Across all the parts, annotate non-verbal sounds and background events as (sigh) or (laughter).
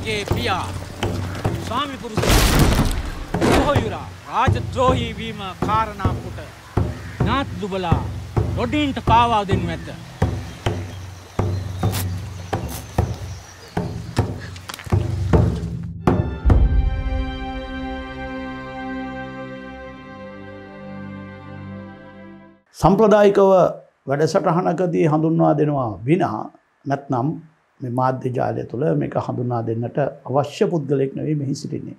රජයේ පියා ස්වාමිපුරුස සොහොයුරා රාජද්‍රෝහී වීම කාරණා කොට නාත් දුබලා රොඩීන්ට පාවා දෙනු ඇත. සම්ප්‍රදායිකව වැඩසටහනකදී හඳුන්වා දෙනවා විනා නැත්නම් මේ මාධ්‍ය ජාලය තුළ මේක හඳුනා දෙන්නට අවශ්‍ය පුද්ගලෙක් නෙවෙයි මෙහි සිටින්නේ.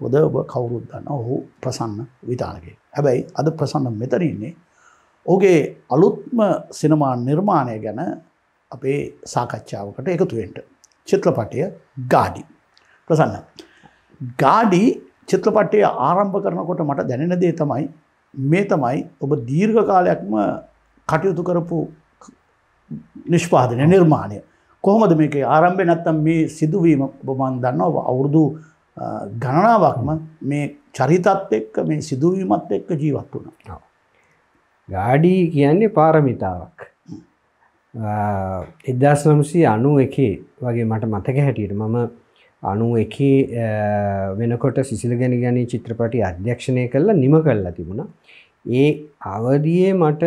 පොද ඔබ කවුරුත් දන්න ඔහු ප්‍රසන්න විතානගේ. හැබැයි අද ප්‍රසන්න මෙතන ඉන්නේ. ඔහුගේ අලුත්ම සිනමා නිර්මාණය ගැන අපේ සාකච්ඡාවකට එකතු වෙන්න. චිත්‍රපටය ගාඩි. ප්‍රසන්න. ගාඩි චිත්‍රපටය ආරම්භ කරනකොට මට දැනෙන දේ තමයි මේ තමයි ඔබ දීර්ඝ කාලයක්ම කටයුතු කරපු නිෂ්පාදනය නිර්මාණය කොහොමද මේක ආරම්භය නැත්තම් මේ සිදුවීම බොමන් දන්නවා අවුරුදු ගණනාවක්ම මේ චරිතත් එක්ක මේ සිදුවීමත් එක්ක ජීවත් වුණ. ගාඩී කියන්නේ පාරමිතාවක්. එදදාස් නම්සී අනු එකේ වගේ මට මතක හැටියට මම අනු එකේ වෙනකොට සිසිල ගැන ගැනී චිත්‍රපටි අධ්‍යක්ෂණය කරලා නිම කල්ලා තිබුණා. ඒ අවදියේ මට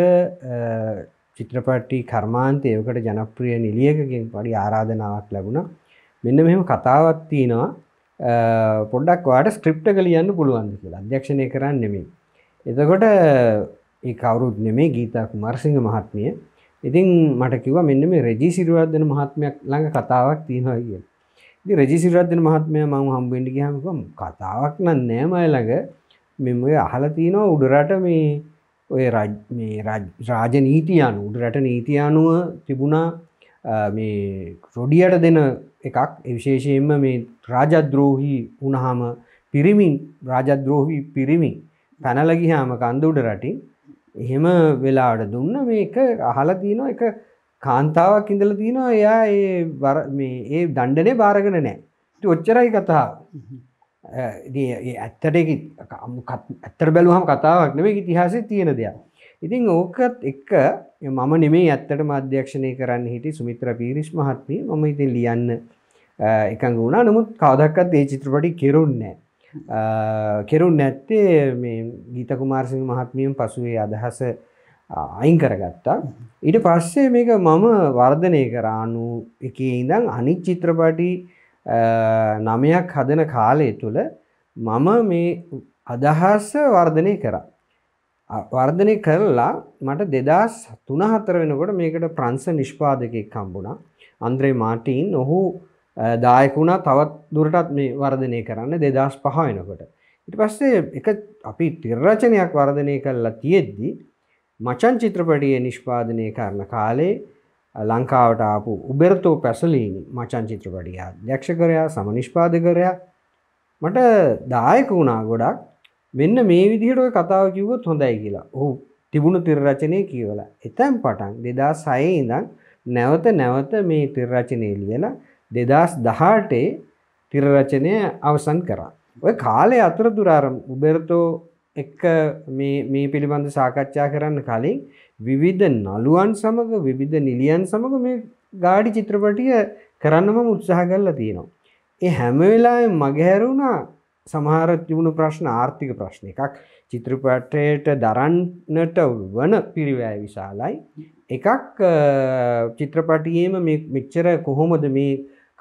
චිත්‍රපටි කර්මාන්තයකට ජනප්‍රිය නිලියකගෙන් පඩි ආරාධනාවක් ලැබුණ මෙන්න මෙම කතාවක් තියෙනවා පොඩ්ඩක්වාට ස්ක්‍රිප්ට කලියන්න පුළුවන්ද කියලා අධ්‍යක්ෂණය කරන්න නෙමේ. එතකොට ඒ කවුරුත් නෙමේ ගීතා කුමර්සිංහ මහත්මිය ඉතින් මට කිව මෙන්න මේ රජීසිරුවත්දන මහත්මයක් ළඟ කතාවක් තියෙනවා කිය. ඉති රජිසිරුවත්දන මහත්මය මං හම්බෙන්ඩි හමකම් කතාවක් නම් නෑමය ළඟ මෙම අහල තියනවා උඩරට මේ ඔය රාජ නීති අනු රට නීති අනුව තිබුණා මේ රොඩියට දෙන එකක් විශේෂයෙන්ම මේ රාජද්‍රෝහි උනහාම පිරිමින් රාජද්‍රෝහි පිරිමි පැනලගිහාම කන්දුඩ රටින් එහෙම වෙලාට දුන්න මේක අහල තියනවා එක කාන්තාවක් ඉඳල තියනවා එයා ඒ ඒ දණ්ඩනේ භාරගෙන නෑ ඔච්චරයි කතාව ඇත්තට ඇත්තර බැලුහම කතාවක් නෙම ඉතිහාසය තියෙන දෙයක්. ඉතින් ඕකත් එක්ක මම නෙමේ ඇත්තට මධ්‍යක්ෂණය කරන්න හිටි සුමිත්‍ර පීරිස් මහත්මී මම ඉතින් ලියන්න එකඟ වුණා නමුත් කවදක්කත් ඒ චිත්‍රපටි කෙරුන්නෑ. කෙරුන් නැත්තේ ගීත කුමාර්සිං මහත්මියම් පසුවේ අදහස අයින් කරගත්තා. ඊට පස්සේ මේක මම වර්ධනය කරානු එක ඉඳං අනිත් චිත්‍රපටි නමයක් හදන කාලය තුළ මම මේ අදහස වර්ධනය කරා. වර්ධනය කරලා මට දෙදස් තුනහතර වෙනකොට මේකට ප්‍රංස නිෂ්පාදකයක් කම්බුණා අන්ද්‍රේ මාටීන් ඔහු දායකුණා තවත් දුරටත් මේ වර්ධනය කරන්න දෙදස් පහ වෙනකොට. ඉට පස්සේ එක අපි තිර්රචනයක් වර්ධනය කරලා තියෙද්දි මචන් චිත්‍රපටිය නිෂ්පාදනය කරන කාලේ ලංකාවට ආපු උබෙරතෝ පැසලීනි මචන් චිත්‍රපටියා දක්ෂකරයා සමනිෂ්පාදකරයා මට දායක වුණා ගොඩක් මෙන්න මේ විදිහට ඔය කතාව කිව්වොත් හොඳයි කියලා ඔහු තිබුණු තිරරචනය කියවලා එතැන් පටන් දෙදා සයේ ඉඳන් නැවත නැවත මේ තිරරචනය ලියලා දෙදස් දහටේ තිරරචනය අවසන් කරා ඔය කාලය අතර දුරාරම් උබෙරතෝ එක්ක මේ පිළිබඳ සාකච්ඡා කරන්න කලින් විවිධ නළුවන් සමඟ විවිධ නිලියන් සමඟ මේ ගාඩි චිත්‍රපටිය කරන්නම උත්සාහ කරලා තියෙනවා. ඒ හැමවෙලා මගහැරුණා සමහර තිවුණු ප්‍රශ්න ආර්ථික ප්‍රශ්න එකක් චිත්‍රපටයට දරන්නට වන පිරිවෑ විශාලයි. එකක් චිත්‍රපටියේම මෙච්චර කොහොමද මේ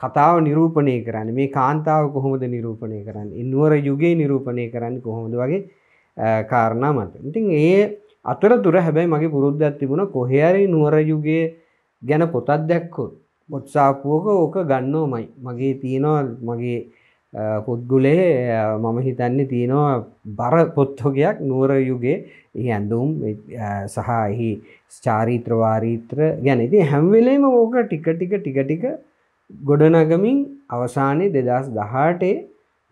කතාව නිරූපණය කරන්න මේ කාන්තාව කොහොමද නිරූපණය කරන්න ඉන්නුවර යුගයේ නිරූපණය කරන්න කොහොමද වගේ කාරණා මත. ඉතින් ඒ අතර තුර හැබැයි මගේ පුරුද්ධත් තිබුණ කොහරි නුවරයුගේ ගැන පොතත් දැක්කොත් පොට්සාපුුවක ඕක ගන්නෝමයි මගේ තියෙනවා මගේ පුද්ගුලේ මම හිතන්නේ තියෙනවා බර පොත්තොගයක් නුවර යුගේ ඇඳුම් සහ එහි ස්චාරීත්‍රවාරීත්‍ර ගැන ඉති හැම්වෙලේම ඕක ටික ටික ටික ටික ගොඩනගමින් අවසානයේ දෙදස් දහටේ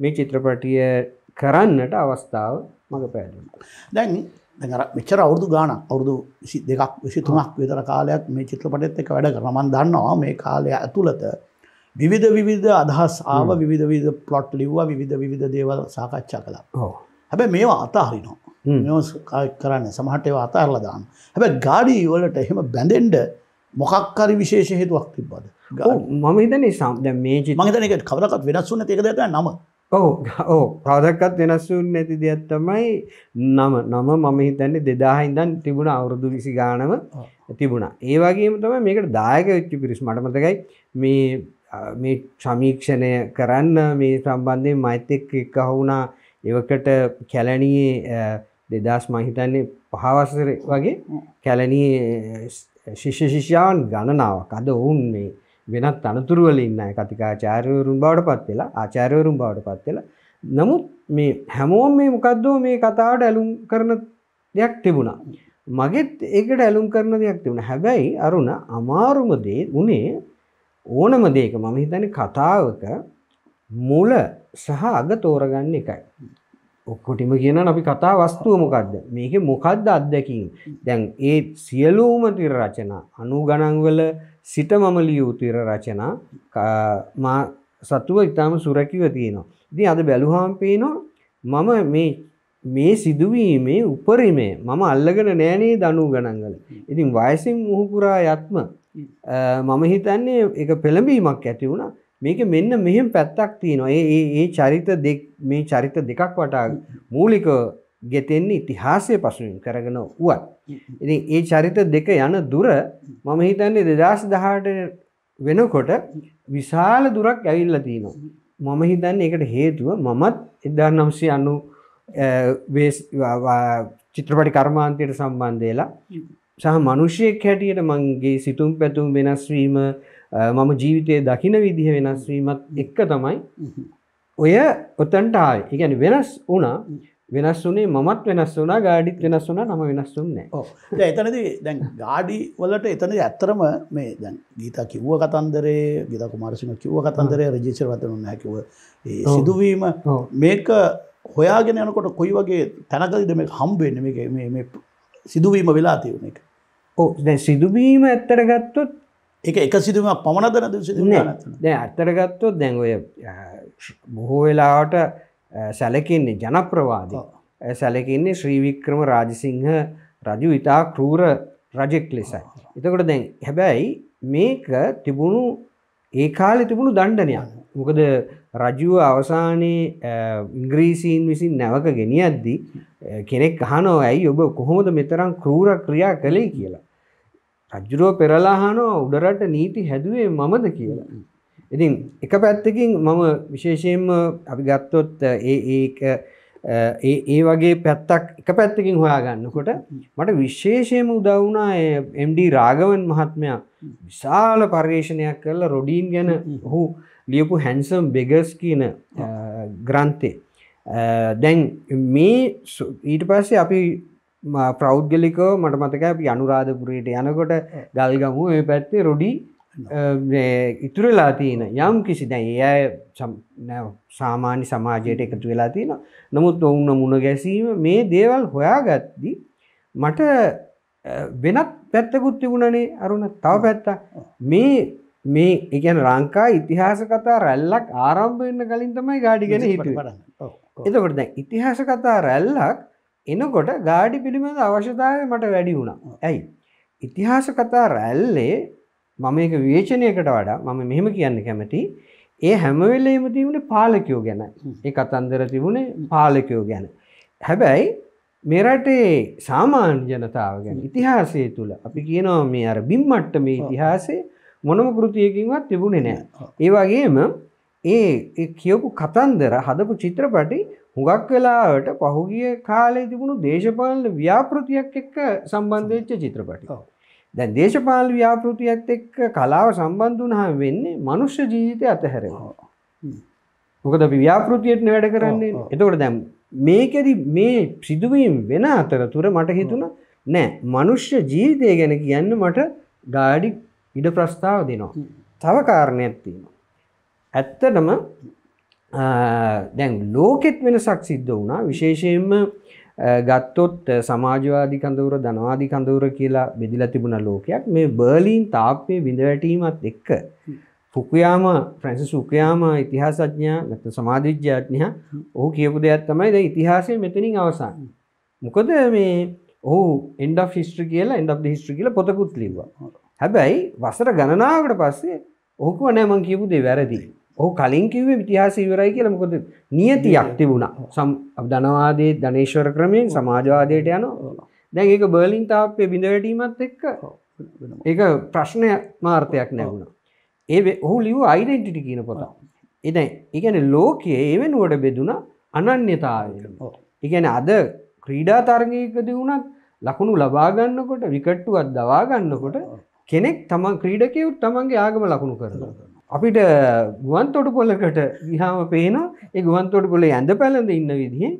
මේ චිත්‍රපටිය කරන්නට අවස්ථාව මඟ පැදුම්. දැන් මෙචර අවුදු ගාන අවුදු විසි දෙකක් විසි තුමක් විතර කාලයක් මේ චිත්‍රපටත් එක වැඩ කර මන් දන්නවා මේ කාලය ඇතුළත විවිධ විවිධ අදහස් ආව විධ විධ පලොට් ලිව්වා විධ විධ දේවල් සාකච්ඡා කලා හැබැ මේවා අතාහරිනවා කරන්න සමහටව අතාරලදාන්න හැබැ ගාඩී වලට එහෙම බැඳෙන්ඩ මොකක්කරි විශේෂ හේතුවක් තිබ්බද මම හිතන සම්ද මේ මහිතනක කවරකත් වෙනස්සුන එකක දැන නම ඔව් ඔව් කවදක්වත් වෙනස් වෙන්නේ නැති දෙයක් තමයි නම නම මම හිතන්නේ 2000 ඉඳන් තිබුණ අවුරුදු 20 ගානම තිබුණා. ඒ වගේම තමයි මේකට දායක වෙච්ච පිරිස මට මතකයි මේ මේ සමීක්ෂණය කරන්න මේ සම්බන්ධයෙන් මෛත් එක්ක එක්කහු වුණා. එවකට කැලණියේ 2000 මම හිතන්නේ 5 වසරේ වගේ කැලණියේ ශිෂ්‍ය ශිෂ්‍යයන් ගණනාවක් අද වුන් මේ වෙනත් අනතුරුවල ඉන්න කතිකාචාරයවරුන් බවට පත් වෙලා ආචාරයවරුන් බවට පත් වෙලා නමුත් මේ හැමෝම මේ මොකක්දෝ මේ කතාවට ඇලුම් කරන දෙයක් තිබුණා. මගෙත් ඒකට ඇලුම් කරන දෙයක් තිබුණ හැබැයි අරුණ අමාරුම දේ උනේ ඕනම දේක මම හිතන කතාවක මුල සහ අග තෝරගන්න එකයි. ඔක්කොටිම කියන අපි කතා වස්තුව මොකක්ද මේක මොකක්ද අත්දැකින් දැන් ඒ සියලූම තිර රචනා අනු ගණන්වල සිට මම ලියූ තිර රචනා මා සතුව ඉතාම සුරැකිව තියෙනවා. ඉතින් අද බැලුහාම් පේනවා මම මේ මේ සිදුවීමේ උපරිමය මම අල්ලගෙන නෑනේ දනු ගණන්ගල. ඉතින් වයසින් මුහුකුරා යත්ම මම හිතන්නේ එක පෙළඹීමක් ඇති වුණ මේක මෙන්න මෙහෙම පැත්තක් තියෙනවා ඒ ඒ චරිත මේ චරිත දෙකක් වටා මූලික ගෙතෙන්නේ ඉතිහාසය පසුවෙන් කරගෙන වුවත්. ඉති ඒ චරිත දෙක යන දුර මම හිතන්නේ දෙදස් දහට වෙනකොට විශාල දුරක් ඇවිල්ල තියනවා. මම හිතන්න එකට හේතුව මමත් එදා නම්සේ අනු චිත්‍රපටි කර්මාන්තයට සම්බන්ධයලා සහ මනුෂ්‍යයෙක් හැටියට මංගේ සිතුම් පැතුම් වෙනස්වීම මම ජීවිතය දකින විදිහ වෙනස්වීමත් එක්ක තමයි ඔය ඔතන්ට ආය ඉගැන වෙනස් වුණා වෙනස් වුනේ මත් වෙනස් වුනා ගාඩිත් වෙනස් වුනා නම වෙනස් වුන්නේ එතනද දැන් ගාඩි වලට එතන ඇත්තරම මේ දැන් ගීතා කිව්ව කතන්දරේ ගිත කුමාරසිම කිව්ව කතන්දරේ රජිචර වතනුන්න හැකිව සිදුවීම මේක හොයාගෙන යනකොට කොයි වගේ තැනකද මේ හම්බෙන්න මේ සිදුවීම වෙලා තියුණ එක ඕ දැ සිදුවීම ඇත්තර ගත්තොත් එක එක සිදුවීමක් පමණදනද සිදුවන දැ අත්තරගත්තොත් දැන් ඔය බොහෝ වෙලාවට සැලකෙන්නේ ජනප්‍රවාදී සැලකෙන්නේ ශ්‍රීවික්‍රම රාජසිංහ රජු ඉතා කරූර රජෙක් ලෙසයි. එතකොට දැන් හැබැයි මේක තිබුණු ඒ කාලෙ තිබුණු දණ්ඩනයක් මොකද රජුව අවසානයේ ඉංග්‍රීසින් විසින් නැවක ගෙනියද්දි කෙනෙක් අහනෝ ඇයි ඔබ කොහොමද මෙතරම් කරූර ක්‍රියා කළේ කියලා. රජ්ජුරුව පෙරලාහනෝ උඩරට නීති හැදුවේ මමද කියලා. ඉතින් එක පැත්තකින් මම විශේෂයෙන්ම අපි ගත්තොත් ඒ ඒ ඒ වගේ පැත්තක් එක පැත්තකින් හොයාගන්නකොට මට විශේෂයම උදවුනා MD රාගවන් මහත්මයා විශාල පර්යේෂණයක් කරල රොඩීන් ගැන හු ලියපු හැන්සම් බෙගස් කියන ග්‍රන්තේ දැන් මේ ඊට පස්සේ අපි ප්‍රෞද්ගලිකෝ මට මතක අපි අනුරාධපුරයට යනකොට ගල්ගමුව පැත්තේ රොඩී ඉතුරලා තියෙන යම් කිසි දැන් ඒ සාමාන්‍ය සමාජයට එකතු වෙලා තියෙන නමුත් ඔවුන්න මුණ ගැසීම මේ දේවල් හොයාගත්දි මට වෙනත් පැත්තකුත් තිබුණනේ අරුණ තව පැත්ත මේ මේ එකන ලංකා ඉතිහාස කතා රැල්ලක් ආරම්භවෙන්න කලින් තමයි ගාඩි ගැන හිට එතකොට දැ ඉතිහාස කතා රැල්ලක් එනකොට ගාඩි පිළිබඳ අවශ්‍යතාව මට වැඩි වුණා ඇයි ඉතිහාස කතා රැල්ලේ මම ඒක විවේචනයකට වඩා මම මෙහෙම කියන්න කැමති ඒ හැමවෙලේම තිබුණේ පාලකයෝ ගැන ඒ අතන්දර තිබුණේ පාලකයෝ ගැන. හැබැයි මෙරටේ සාමාන්‍ය ජනතාව ගැන ඉතිහාසය තුළ අපි කියනවා මේ අර බිම්මට්ට මේ ඉතිහාසේ මොනම කෘතියකින්වත් තිබුණේ නෑ. ඒ වගේම ඒ කියපු කතන්දර හදපු චිත්‍රපටි හුඟක් වෙලාවට පහුගිය කාලේ තිබුණු දේශපාලන ව්‍යාපෘතියක් එක්ක සම්බන්ධ වෙච්ච චිත්‍රපටි. දැන් දේශපාල ව්‍යාපෘතියත් එක්ක කලාව සම්බන්ධ වුණහම වෙන්නේ මනුෂ්‍ය ජීවිතය අතහැරෙනවා. මොකද අපි ව්‍යාපෘතියට වැඩ කරන්නේ. එතකොට දැන් මේකෙදි මේ සිදුවීම් වෙන අතරතුර මට හිතුණා නෑ මනුෂ්‍ය ජීවිතය ගැන කියන්න මට ගාඩි ඉඩ ප්‍රස්ථාව දෙනවා. තව කාරණයක් තියෙනවා. ඇත්තටම දැන් ලෝකෙත් වෙනසක් සිද්ධ වුණා විශේෂයෙන්ම ගත්තොත් සමාජවාදි කඳවුර ධනවාදි කඳවුර කියලා බෙදිලා තිබුණ ලෝකයක් මේ බර්ලීන් තාප්පේ විඳවැටීමත් එක්ක ෆුකුයාම ෆ්‍රැන්සිස් ෆුකුයාම ඉතිහාසඥයා නැත්නම් සමාජවිද්‍යාඥයා ඔහු කියපු දෙයක් තමයි දැන් ඉතිහාසය මෙතනින් අවසන්. මොකද මේ ඔහු end of history කියලා end of the history කියලා පොතකුත් ලිව්වා. හැබැයි වසර ගණනාවකට පස්සේ ඔහු කිව්වා නෑ මං කියපු දේ වැරදි. ඔහු කලින් කිව්වේ ඉතිහාස ඉවරයි කියලා මොකද නියතියක් තිබුණා සම් ධනවාදයේ ධනේශ්වර ක්‍රමයෙන් සමාජවාදයට යන දැන් ඒක බර්ලින් තාප්පය බිඳවැටීමත් එක්ක ඒක ප්‍රශ්නය මාර්ථයක් නැවුණා ඒ ඔහු ලිව් අයිඩෙන්ටිටි කියන පොතා එදැ ඉගැන ලෝකයේ එවෙනුවට බෙදුණ අනන්‍යතාවය ඉගැන අද ක්‍රීඩා තරගයකද වුණත් ලකුණු ලබාගන්නකොට විකට්ටුවත් දවාගන්නකොට කෙනෙක් තමන් ක්‍රීඩකයුත් තමන්ගේ ආගම ලකුණු කරනවා අපිට ගුවන් තොටුපොලකට ගිහාම පේන ඒ ගුවන් තොටුපොල ඇඳ පැළඳ ඉන්න විදිහෙන්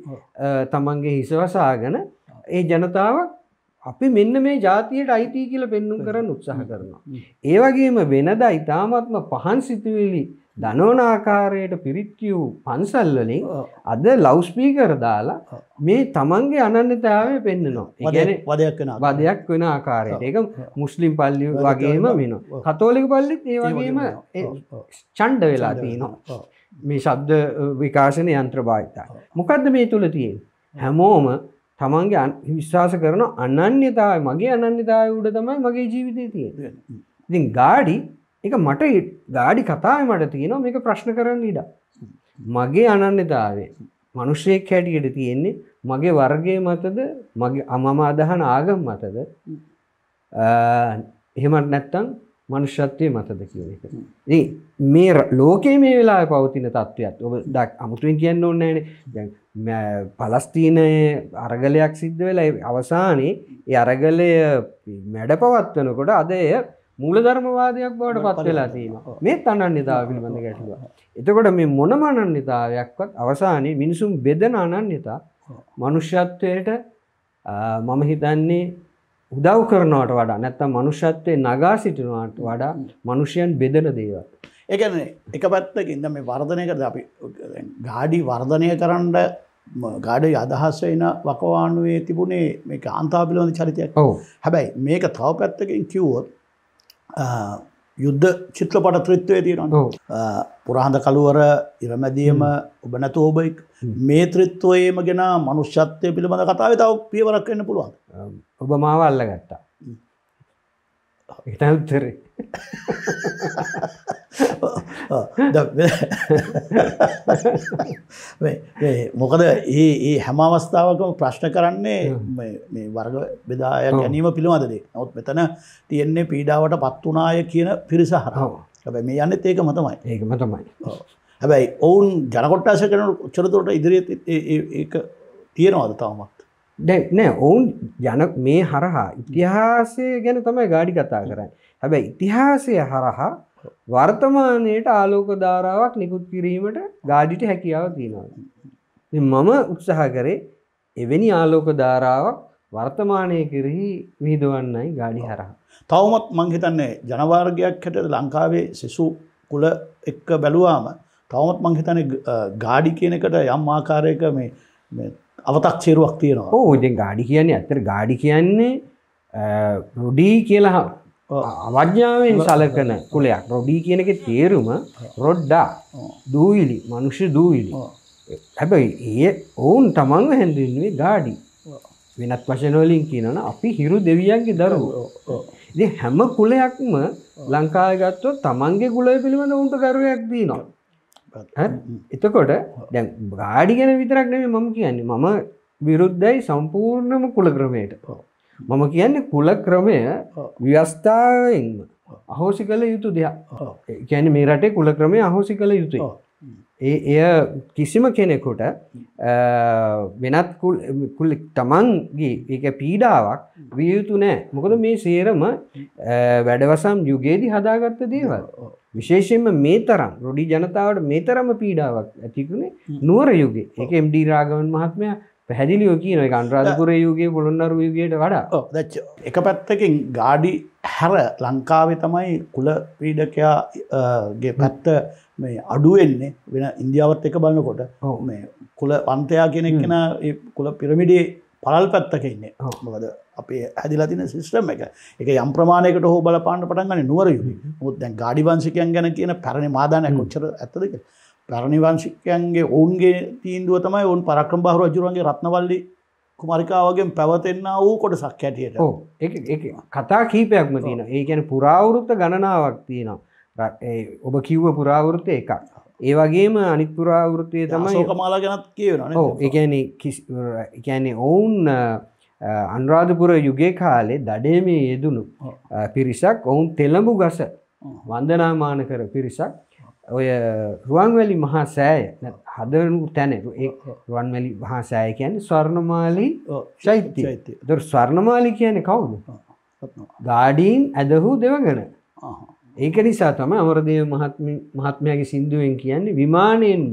තමන්ගේ හිසවසාගෙන ඒ ජනතාව අපි මෙන්න මේ ජාතියට අයිතිය කියල පෙන්නුම් කරන්න උත්සාහ කරනවා. ඒවගේම වෙනද ඉතාමත්ම පහන් සිතුවිලි දනෝනාකාරයට පිරිත්කිව් පන්සල්වලින් අද ලෞස්පීකර දාලා මේ තමන්ගේ අනන්නතාවය පෙන්න්නනවා වදයක් වෙන වදයක් වෙන ආකාරයට එක මුස්ලිම් පල්ලි වගේම වෙන කතෝලික පල්ලිත් ඒ වගේම චන්්ඩ වෙලා තියනවා මේ ශබ්ද විකාශන යන්ත්‍ර භාවිතා මොකක්ද මේ තුළ තියෙන් හැමෝම තමන්ගේ විශ්වාස කරන අනන්‍යතාව මගේ අනන්‍යතාව උඩ තමයි මගේ ජීවිතය තියෙන ඉතින් ගාඩි එක මට ගාඩි කතාව මට තියෙනවා මේක ප්‍රශ්න කරන්න ඉඩ. මගේ අනන්‍යතාවේ මනුෂ්‍යයෙක් හැටියට තියෙන්නේ මගේ වර්ගය මතද මගේ අමම අදහන ආගම් මතද එහෙමට නැත්තං මනුෂ්‍යත්වය මතද කියන එක. ඒ මේ ලෝකයේ මේ වෙලා පවතින තත්ත්වයක් ඔබ දක් අමුතුවෙන් කියන්න ඕන්නෑන දැන් පලස්තිීනය අරගලයක් සිද්ධ වෙලා අවසානයේ අරගලය මැඩ පවත්වනකොට අදය මුලධර්මවාදයක් බවට පත් වෙලා තියෙන මේ තනන් නිතාව පිළිබඳ ගැටලුව. එතකොට මේ මොනමනන් නිතාවයක්වත් අවසානයේ මිනිසුම් බෙදන අනන් නිතා මනුෂ්‍යත්වයට මම හිතන්නේ උදව් කරනවට වඩා නැත්තම් මනුෂ්‍යත්වය නගා සිටිනවාට වඩා මනුෂ්‍යයන් බෙදන දේවල්. ඒකන එක පැත්තකින්ද මේ වර්ධනය කරද අපි ගාඩි වර්ධනය කරන්න ගාඩ අදහස් වෙන වකවානුවේ තිබුණේ මේ කාන්තා පිළිබඳ චරිතයක් හැබැයි මේක තව පැත්තකින් කිව්වොත් යුද්ධ චිත්‍රපට ත්‍රිත්වය තියෙනවා පුරහඳ කළුවර ඉරමැදියම ඔබ නැතු ඔබයික් මේ ත්‍රිත්වයේම ගෙන මනුෂ්‍යත්වය පිළිබඳ කතාව තව පියවරක් වෙන්න පුළුවන් ඔබ මාවල්ල ගත්තා හිතල් තරේ මොකද ඒ ඒ හැම අවස්ථාවකම ප්‍රශ්න කරන්නේ වර්ග බෙදාය ගැනීම පිළිබඳදේ නොත් මෙතන තියෙන්නේ පීඩාවට පත්වනාය කියන පිරිස හරාව හැබැ මේ යන්න ඒක මතමයි ඒක මතමයි හැබැයි ඔවුන් ජනකොට්ටාස කරන චරතුරට ඉදිරිත් තියෙනවාද තවමත් නෑ ඔවුන් යන මේ හරහා ඉතිහාසය ගැන තමයි ගාඩි කතා කරන්න හැබැයි ඉතිහාසය හරහා වර්තමානයට ආලෝක ධාරාවක් නිකුත් කිරීමට ගාඩිට හැකියාව තියෙනවා. මම උත්සාහ කරේ එවැනි ආලෝක ධාරාවක් වර්තමානය කෙරෙහි විහිදවන්නයි ගාඩි හරහා. තවමත් මංහිතන්නේ ජනවාර්ගයක් හැට ලංකාවේ සෙසු කුල එක්ක බැලුවාම තවමත් මංහිතන ගාඩි කියනකට යම් ආකාරයක මේ අවතක්සේරුවක් තියෙනවා ඕ ඉතින් ගාඩි කියන්නේ ඇතර ගාඩි කියන්නේ රොඩී කියලා අවඥාවෙන් සලකන කුලයක් රොඩී කියනක තේරුම රොඩ්ඩා දූවිලි මනුෂ්‍ය දූවිලි හැබැයි ඒ ඔවුන් තමන්ව හැඳුන්නේ ගාඩි වෙනත් වශනෝලින් කියනන අපි හිරු දෙවියන්ගේ දරුවෝ ඉ හැම කුලයක්ම ලංකාගත්ව තමන්ගේ ගුලය පිළිබඳ උන්ට ගරුවයක් දී නවා එතකොට දැන් ගාඩි ගැන විතරක් නෙමේ මම කියන්නේ මම විරුද්ධයි සම්පූර්ණම කුල ක්‍රමයට මම කියන්නේ කුල ක්‍රමය ව්‍යස්ථාවෙන්ම අහෝසි කළ යුතු දෙයක් ගැන මේ රටේ කුල ක්‍රමය අහෝසි කළ යුතුයි ඒ එය කිසිම කෙනෙකුට වෙනත් කුල් තමන්ගේ එක පීඩාවක් විය යුතු නෑ මොකද මේ සේරම වැඩවසම් යුගයේදී හදාගත්ත දේවල් විශේෂයෙන්ම මේ තරම් රොඩි ජනතාවට මේ තරම පීඩාවක් ඇතිකුණේ නුවර යුගේ එක එම්ඩ රාගවන් මහත්මය පැහැදිලියෝ කියන එක අන්රාධපුර යුගේ පොළොන්නරු යුගයට වඩා දච්ච එක පැත්තකින් ගාඩි හැර ලංකාවේ තමයි කුල පීඩකයාගේ පැත්ත මේ අඩුවෙන්නේ වෙන ඉන්දියාවත් එක බලන්නකොට මේ කුල පන්තයා කෙනෙක් කෙන කුල පිරමිඩේ පලල් පැත්තක ඉන්න මොකද අපේ හැදිලා තින සිිස්ටම් එක එක යම් ප්‍රමාණයකට හෝ බලපාන්න පටන්ගන්න නුවර යුතු මුත් දැන් ගාඩිවංශිකයන් ගැන කියන පැරණි මාදානය කොච්චර ඇතදක පැරණිවංශිකයන්ගේ ඔවුන්ගේ තීන්දුව තමයි ඔවන් පරක්‍රම් බහර රජුරන්ගේ රත්නවල්ලි කුමරිකාවගෙන් පැවතෙන්න්න වූ කොට සක් හැටියට කතා කීපයක්ම තියෙන ඒ ගැන පුරාවෘත්ත ගණනාවක් තියෙනවා ඔබ කිව්ව පුරාවෘත්ත එකක් ඒ වගේම අනිත්පුරාවෘතිය තමයි කමාලා ගැනත් කියවන එකන එකැනෙ ඔවුන් අන්රාධපුර යුගේ කාලේ දඩේ මේ යෙදුණු පිරිසක් ඔවුන් තෙළඹු ගස වන්දනාමාන කර පිරිසක් ඔය රුවන්වැලි මහා සෑය හදනු තැන රුවන්වැලි මහා සෑය කියන ස්වර්ණමාලි චෛත්‍ය දොර ස්වර්ණමාලි කියන කවුද ගාඩීන් ඇදහූ දෙවගෙන ඒක නිසා තම අමරදේව මහත්මයාගේ සින්දුවෙන් කියන්නේ විමානයෙන්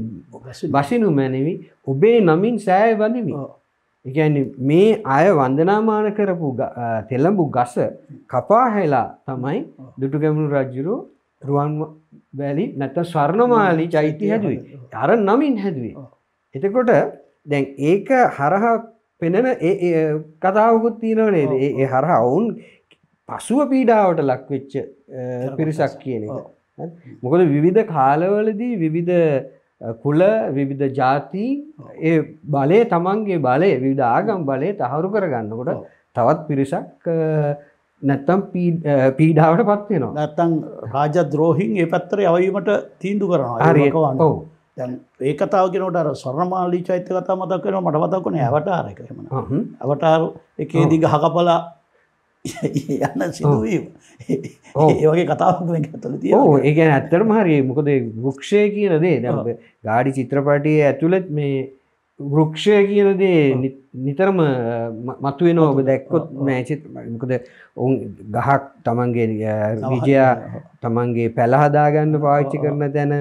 බසිනු මැනවි ඔබේ නමින් සෑය වඳමි එකන්නේ මේ අය වන්දනාමාන කරපු තෙළඹු ගස කපාහෙලා තමයි දුටු ගැමුණු රජ්ජුරු රුවන් වැලි නැත ස්වර්ණමාලි චෛත්‍ය හැදුවේ අර නමින් හැදුවේ. එතකොට දැන් ඒක හරහා පෙනෙන කතාවකුත් තියෙනව නේද ඒ හරහා ඔවුන් පසුව පීඩාවට ලක්වෙච්ච පිරිසක් කියන එක මොකද විවිධ කාලවලදී විවිධ කුල විවිධ ජාති ඒ බලය තමන්ගේ බලය විවිධ ආගම් බලය තහවුරු කරගන්නකොට තවත් පිරිසක් නැත්තම් පීඩාවට පත්වෙනවා නැත්තං රාජ ද්‍රෝහින් ඒ පැත්තර අවීමට තීන්දු කරනවා හරිකවන්න ඔව ඒ කතාවගෙනට අර ස්වර්ණමාලී චෛත්‍ය කතා මතක් වෙන මට මතක්ුණ ඇවටාර එකම ඇවටාර එකේ දිග හකපලා (laughs) යන්න සිදුවීම ඒවගේ කතාවක් ඇතුල තිය ඒගැන ඇත්තරම හරි මොකද වෘක්ෂය කියනදේ ද ගාඩි චිත්‍රපටිය ඇතුළෙත් මේ වෘක්ෂය කියනදේ නිතරම මත්තුවෙන ඔබ දැක්කොත් මෑචිත් මකද ඔවුන් ගහක් තමන්ගේ විජයා තමන්ගේ පැළහදාගන්න පාච්චි කරන තැන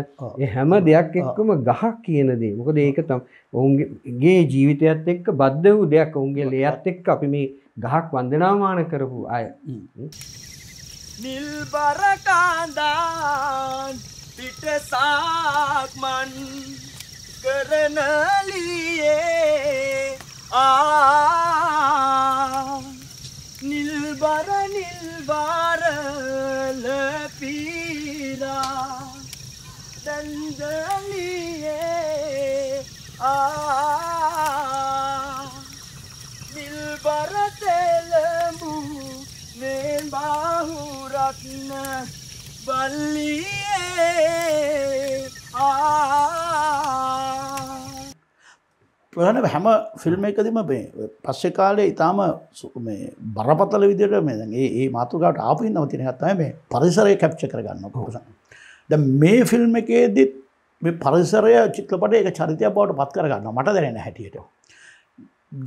හැම දෙයක් එක්කම ගහක් කියනදේ මොකද ඒක තම් ඔවුන්ගේ ජීවිතයත් එක්ක බද්ධ වූ දෙයක් ඔවුන්ගේ ලේත් එක්ක අපි මේ ගහක් වන්දනාමාන කරපු අය නිල්බරකාදා පිටසාක්මන් කරනලියේ ආ නිල්බර නිල්බාරලපීරා දන්දලියේ ආ බරතෙලඹු නෙන් බාහුරත්න බල්ලියේ ප්‍රහණ හැම ෆිල්ම් එකදම මේ පස්සේ කාලේ ඉතාම මේ බරපතල විදිට මේ ඒ මාතුකාට ආපහි නවතින ගත්තම මේ පරිසරය කැප්ච කරගන්න පොකස ද මේ ෆිල්ම් එකේදත් මේ පරිසරය චිත්‍රපට එක චරිතය බවට පත් කරගන්න මට දැනෙන හැටියට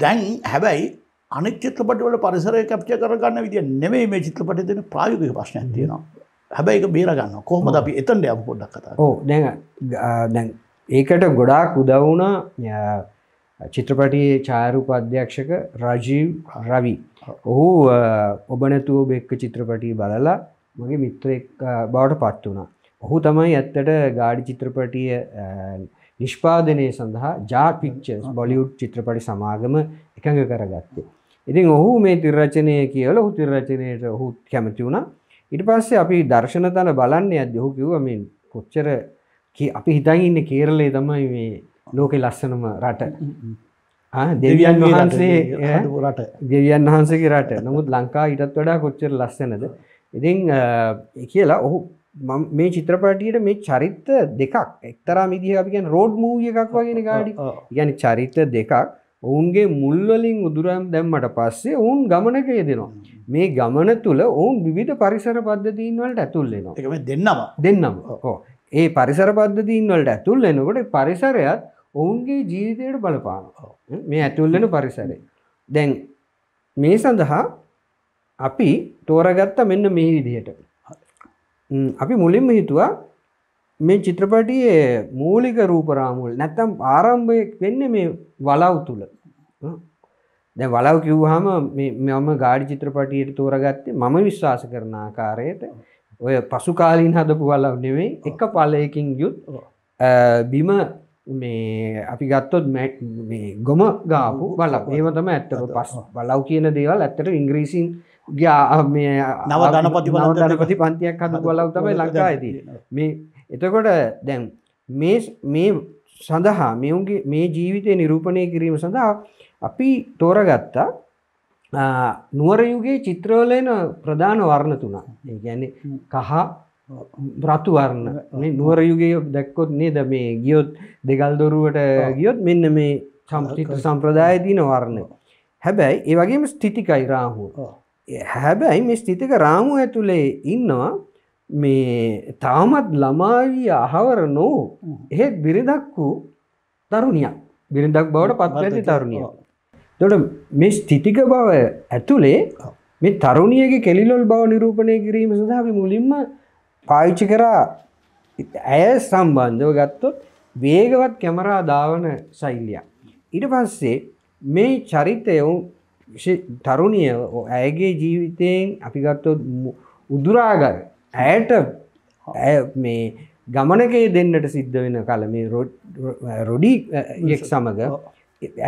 දැන් හැබැයි අනෙක් චිත්‍රපටිවල පරිසරය කැප්ච කරගන්න විදිිය නෙවේ මේ චිත්‍රපටි දෙන ප්‍රායෝගික ප්‍රශ්නයක් තියෙනවා හැබැයි එක බේරගන්න කොහමද අපි එතන්ට අප පොඩ්ඩක් කතා ඕ දැ ඒකට ගොඩාක් උදවුණ චිත්‍රපටයේ චායරුප අධ්‍යක්ෂක රජීව් රවි ඔහු ඔබ නැතුව බෙක්ක චිත්‍රපටී බලලා මගේ මිත්‍රෙක් බවට පත් වුණා ඔහු තමයි ඇත්තට ගාඩි චිත්‍රපටිය නිෂ්පාදනය සඳහා ජාපිච්ච බොලිවුඩ් චිත්‍රපටි සමාගම එකඟ කරගත්තේ ඉතින් ඔහු මේ තිරචනය කියල හු තිරචනයට ඔහුත් කැමති වුණා ඉට පස්සේ අපි දර්ශන තන බලන්න අද ඔහු කිවමින් කොච්චර අපි හිතන් ඉන්න කේරලේ තමයි මේ ලෝකෙ ලස්සනම රට දෙවියන් වහන්සේ රට දෙවියන් වහන්සේගේ රට නමුත් ලංකා ඉටත් වඩා කොච්චර ලස්සනද ඉතිං කියලා ඔහු මේ චිත්‍රපටියට මේ චරිත දෙකක් එක්තරා මිදිහ අපි ගැන් රෝඩ් මූිය එකක් වගෙන ගාඩි ගැන චරිත දෙකක් ඔවුන්ගේ මුල්වලින් උදුරම් දැම්මට පස්සේ ඔවුන් ගමනක යෙදෙනවා. මේ ගමන තුළ ඔවුන් විධ පරිසර පද්ධතිීන් වලට ඇතුල්ලෙනවා එකම දෙන්නම දෙන්නම හෝ ඒ පරිසර පද්ධතිීන් වලට ඇතුල් එනකොට පරිසරයත් ඔවුන්ගේ ජීවිතයට බලපාන මේ ඇතුල්ලෙන පරිසරේ. දැන් මේ සඳහා අපි තෝරගත්ත මෙන්න මේ විදිහට. අපි මුලින්ම හිතුවා මේ චිත්‍රපටියේ මූලික රූපරාමුවල් නැත්තම් ආරම්භයක් වෙන්න මේ වලව් තුළ දැ වලව් කිව්හම මෙම ගාඩි චිත්‍රපටියට තෝරගත්තේ මම විශ්වාස කරන ආකාරයට ඔය පසුකාලින් හදපු වලව් නෙවෙයි එක පලයකින් යුත් බිම මේ අපි ගත්තොත් මැට් ගොම ගාපු බලක් ඒමතම ඇත්තර පස් බලව් කියන දේවල් ඇත්තට ඉංග්‍රීසින් ගයා මේ නව ධනපති නවධනපති පන්තියක් හඳ බලව් තමයි ලංකා ඇති මේ එතකොට දැන් මේ සඳහා මෙවුන්ගේ මේ ජීවිතය නිරූපණය කිරීම සඳහා අපි තෝරගත්තා නුවරයුගේ චිත්‍රවලන ප්‍රධාන වර්ණ තුනා ගැන කහ රතුවර්ණ නුවරයුගේ දැක්කොත් නේද මේ ගියොත් දෙගල් දොරුවට ගියොත් මෙන්න මේ සම්චිත්‍ර සම්ප්‍රදාය දින වර්ණ හැබැයි ඒ වගේම ස්ථිතිකයි රාහු හැබැයි මේ ස්ථිතික රාමු ඇතුළේ ඉන්නවා මේ තාමත් ළමාවී අහවර නෝ එහෙත් බිරිදක් වූ තරුණියක් බිරිඳක් බවට පත් ඇති තරුණිය. තොට මේ ස්තිතික බව ඇතුළේ මේ තරුණියගේ කෙලිලොල් බව නිරූපණය කිරීම සඳහි මුලින්ම පාවිච්චි කරා ඇය සම්බන්ධව ගත්තොත් වේගවත් කැමරා දාවන ශෛල්ලයක්. ඉට පස්සේ මේ චරිතයවු තරුණිය ඇයගේ ජීවිතයෙන් අපි ගත්තොත් උදුරාගර ඇයට මේ ගමනකේ දෙන්නට සිද්ධ වෙන කල මේ රොඩික් සමඟ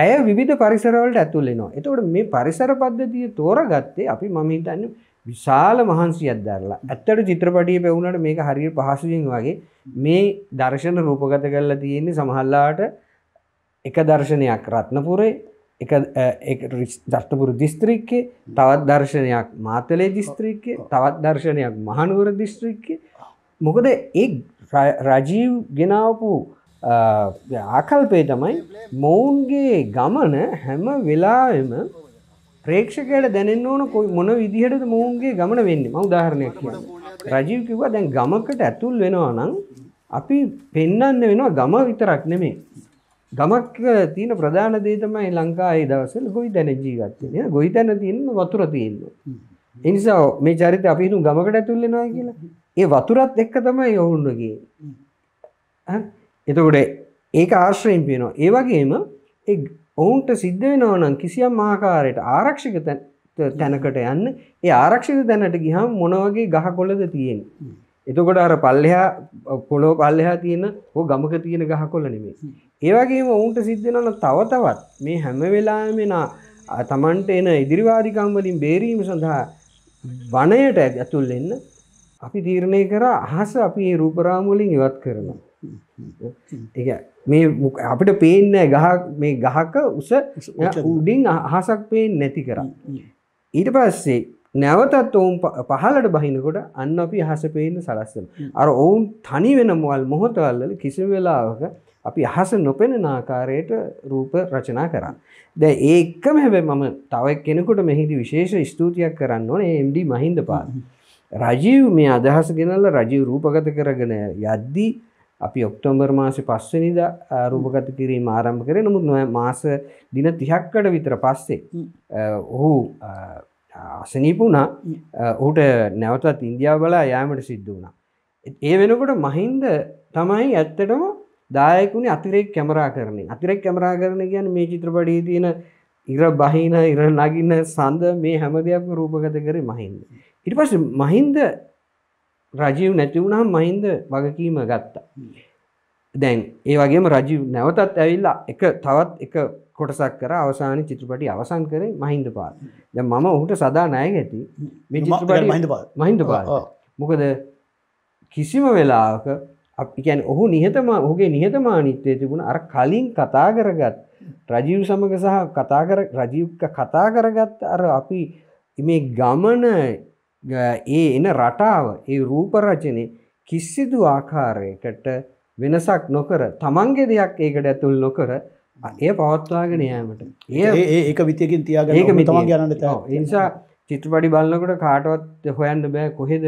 ඇය විධ පරිසරවලට ඇතුලෙනවා එතවට මේ පරිසර පද්ධතිය තෝරගත්තේ අපි මහිතන්න විශාල මහන්සියක් දරලා ඇත්තට චිත්‍රපටිය පෙවුණට මේක හරිය පහසුවෙන් වගේ මේ දර්ශන රූපගත කරලා තියෙන්නේ සමහල්ලාට එක දර්ශනයක් රත්නපුරේ එක ජස්ටපුරු දිස්ත්‍රික්කේ තවත් දර්ශනයක් මාතලේ දිස්ත්‍රික්කේ තවත් දර්ශනයක් මහනුවර දිස්ත්‍රික්කේ මොකද ඒ රජීව් ගෙනාවපු ආකල්පේ තමයි මොවුන්ගේ ගමන හැම වෙලාවෙම ප්‍රේක්ෂකයට දැනෙන් ඕන කොයි මොන විදිහට මොවුන්ගේ ගමන වෙන්න ම උදාහරණයක් කිය රජීව් කිව්වා දැන් ගමකට ඇතුල් වෙනවා නම් අපි පෙන්න්න වෙනවා ගම විතරක් නෙමේ ගමක් තියෙන ප්‍රධාන දේ තමයි ලංකායේ දවසල් ගොයි තැන ජීවත්වෙන ගොයි තැන තියෙන වතුර තියෙන්න. එනිසා මේ චරිත අපි හිතමු ගමකට ඇතුල් වෙනවා කියලා. ඒ වතුරත් එක්ක තමයි ඔවුන්ව ගියේ. එතකොට ඒක ආශ්‍රයෙන් පේනවා. ඒ වගේම ඒ ඔවුන්ට සිද්ධ වෙනවා නම් කිසියම් ආකාරයකට ආරක්ෂිත තැනකට යන්න ඒ ආරක්ෂිත තැනට ගියහම මොන වගේ ගහකොළද තියෙන්නේ එතකොට අර පල්ලෙහා පොලෝ පල්ලෙහා තියෙන හෝ ගමක තියෙන ගහ කොල්ල නෙමේ. ඒවගේම ඔවුන්ට සිද්ධනන තවතවත් මේ හැම වෙලාමෙනා තමන්ට එන ඉදිරිවාදිකම්වලින් බේරීම සඳහා වනයට ඇතුල් එන්න අපි තීරණය කර අහස අපි රූපරාමුලින් ඉවත් කරනවා. එක මේ අපිට පේන්න ගහ මේ ගහක උස උඩින් අහසක් පේෙන් නැති කරන්න. ඊට පස්සේ නැවතත් ඔවුන් පහලට බහිනකොට අන්න අපි අහස පේන්න සලස්සන. අර ඔවුන් තනි වෙන මුවල් මොහොතවල්ල කිසි වෙලාවක අපි අහස නොපෙනෙන ආකාරයට රූප රචනා කරන්න. දැ ඒක්කම හැබැ මම තවක් කෙනෙකුට මෙහිදි විශේෂ ස්තුතියක් කරන්න ඕන එMD මහින්ද පාල. රජීව් මේ අදහස ගෙනල්ල රජීව රූපගත කරගෙන යද්දී අපි ඔක්ටෝම්බර් මාස පස්සනිද රූපගත කිරීම ආරම්භ කරේ නමුත් නො මාස දින තිහක්කට විතර පස්සේ ඔහු අසනීපුුණා ඌට නැවතත් ඉන්දියාව බලා යෑමට සිද්ධ වුණා. ඒ වෙනකොට මහින්ද තමයි ඇත්තටම දායකුණ අතිරෙක් කැමරා කරන අතිරෙක් කැමරා කරන ගැන මේ චිත්‍රපඩී තියෙන ඉර බහින ඉර නගින්න සඳ මේ හැම දෙයක් රූපගත කර මහින්ද. ඉට පස මහින්ද රජීව නැති වුණහම් මහින්ද වගකීම ගත්තා. දැන් ඒ වගේම රජීව නැවතත් ඇවිල්ලා එක තවත් එක කොටසක් කර අවසාන චිත්‍රපටි අවසන් කරේ මහින්ද පාල ද මම ඔහුට සදා නය ගැති මේ චිත්‍රපට මහින්ද පාල මොකද කිසිම වෙලාක අපිකැන් ඔහු නිහතම ඔහුගේ නිහතමානිත්වය තිබුණ අර කලින් කතා කරගත් රජීව් සමඟ සහ කතා රජීව්ක කතා කරගත් අර අපි මේ ගමන ඒ එන රටාව ඒ රූපරචනය කිසිදු ආකාරයකට වෙනසක් නොකර තමන්ගෙ දෙයක් ඒකට ඇතුල් නොකර ඒ පවත්වාගෙන යෑමට ඒ ඒක විතයකින් තියාග ඒක මිතම ගන්න නිසා චිත්‍රපඩි බලන්නකොට කාටවත් හොයන්න බෑ කොහෙද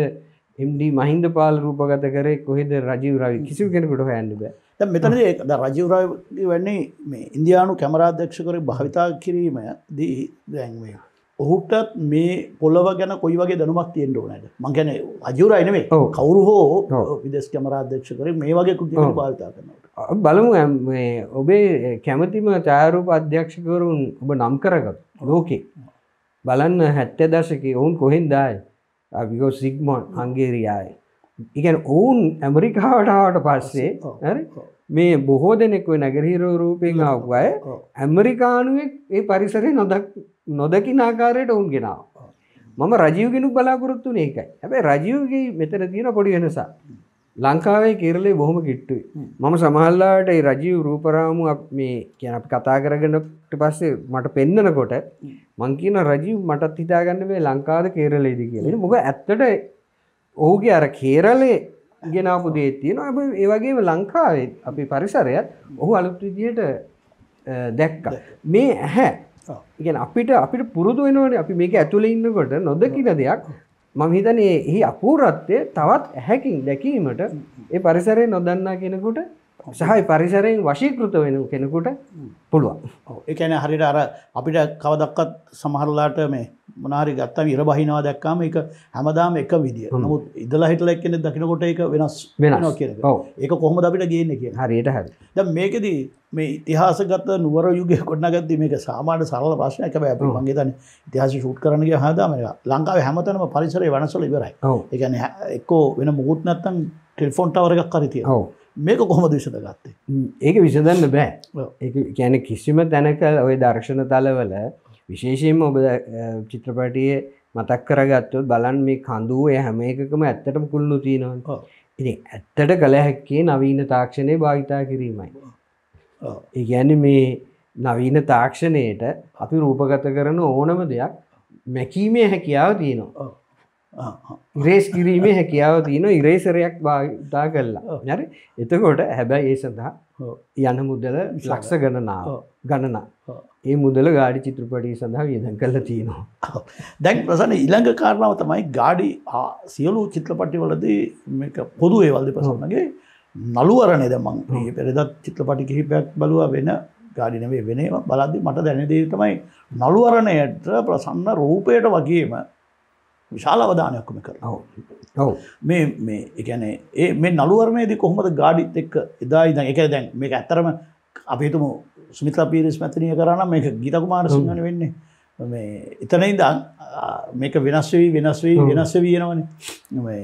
එම්ඩි මහින්ද පාල රූපගත කරේ කොහෙද රජීවරවි කිසි කෙනකුට හොයන්න බෑ මෙතන ද රජීවරයි වන්නේ මේ ඉන්දයානු කැමරාධ්‍යක්ෂකර භාවිතා කිරීම දී දැන්වේ ඔහුටත් මේ පොළව ගැන කොයි වගේ දනුමක් තියෙන්ට ඕනට මංගැන අජුරයිනවේ කවුරු හෝ විදෙස් කැමරාධ්‍යක්ෂකර මේ වගේ කුද භාවිතා කරනවා බලමු ඔබේ කැමතිම චාරූප අධ්‍යක්ෂකවරුන් ඔබ නම් කරගත් ලෝකේ බලන්න හැත්ත දශක ඔවුන් කොහෙන් දායි අිකෝ සිග්මොන් අංගේරියයි ඉගැන් ඔවුන් ඇමරිකාවටාවට පස්සේ මේ බොහෝ දෙනෙක් ඔය නැගරහිරෝ රූපෙන් ආපු අය ඇමරිකානුවෙක් ඒ පරිසරය නොදක් නොදකි නාකාරයට ඔවුන් ගෙනාව මම රජීවගෙනු බලාපොරොත්තුන ඒකයි හැබැයි රජියවගේ මෙතන තියෙන පොඩි වෙනසා ලංකාවේ කෙරලේ බොහොම කිට්ටුයි මම සමහල්ලාට රජීව රූපරාම මේ කියන අපි කතා කරගෙනට පස්සේ මට පෙන්නනකොට මංකින රජීව මටත් හිතාගන්න මේ ලංකාද කේරලේද කියලෙන මොක ඇත්තට ඔහුගේ අර කේරලේ ගෙනාපු දේ තියෙන අප ඒවගේම ලංකාවේ අපි පරිසරයත් ඔහු අලුත්විදියට දැක්ක මේ ඇහැ ඉගෙන අපිට අපිට පුරුදු වෙනවට අපි මේක ඇතුළ ඉන්නකොට නොදකින දෙයක් මං හිතනේ එහි අපූරත්වය තවත් ඇහැකින් දැකීමට ඒ පරිසරය නොදන්නා කෙනකුට සහයි පරිසරයෙන් වශීකෘත වෙන කෙනෙකුට පුළුවන් එකන හරිට අර අපිට කවදක්කත් සමහරලාට මේ මොනාරි ගත්තම ඉර බහිනවා දැක්කාම එක හැමදාම එක විදිිය නමුත් ඉදලා හිටල එක්කෙනෙ දකිනකොට එක වෙනස් වෙනවා කිය ඒක කොහොම අපිට ගේන්න කිය හරියට හරි ද මේකෙදී මේ ඉතිහාසගත නුවර යුගය කොටනගත්ද මේක සාමාන්‍ය සරල ප්‍රශ්නයක් බෑ අපේ මගේ තන ඉතිහාස ෂූට් කරන ගිය හදාම ලංකාව හැමතැනම පරිසරය වෙනසල ඉවරයි ඒ කියන්නේ එක්කෝ වෙන මොකුත් නැත්තම් ටෙලිෆෝන් ටවර් එකක් කරතිය මේක කොහොම දේශද ගත්තේ ඒක විසඳන්න බෑ ඒ කියැන කිසිම තැනක ඔය දර්ශන තලවල විශේෂයෙන්ම ඔබ චිත්‍රපටිය මතක් කරගත්තුත් බලන් මේ කඳුවේ හැම එකකම ඇත්තටම කුල්ලු තියෙනවා ඉති ඇත්තට කළ හැක්කේ නවීන තාක්ෂණය භාවිතා කිරීමයි ඒගැන මේ නවීන තාක්ෂණයට අපි රූපගත කරන ඕනම දෙයක් මැකීමේ හැකියාව තියෙනවා ඉරේස් කිරීමේ හැකියාව තියෙන ඉරේසරයක් භාවිතා කල්ලා යර එතකොට හැබැයි ඒ සඳහා යන මුදල ලක්ෂ ගණනාව ගණනා ඒ මුදල ගාඩි චිත්‍රපටී සඳහා වියදන් කල්ල තියෙනවා දැන් ප්‍රසන ඉළඟ කාරණාව තමයි ගාඩි සියලු චිත්‍රපටිවලද පොදු ඒවල්ද පසන්නගේ නළුවරණය දමන් ඒ පෙරදත් චිත්‍රපටි කිහිපයක් බලුව වෙන ගාඩිනවේ වෙන බලද්දි මට දැනදේ තමයි නළුවරණයට ප්‍රසන්න රූපයට වගේම විශාල අවධානයක්ම කරලා මේ මේ එකනේ ඒ මේ නළුවර්මයේදී කොහොමද ගාඩිත් එක්ක එදා ඉදන් එක දැන් මේක ඇත්තරම අපිතුම සුමිත්‍ර පීරිස් මැතිනිය කරන්න මේක ගීතකුමාර සිංහන වෙන්නේ මේ එතන ඉදන් මේක වෙනස් වී වෙනස් වී වෙනස් වී යනවනේ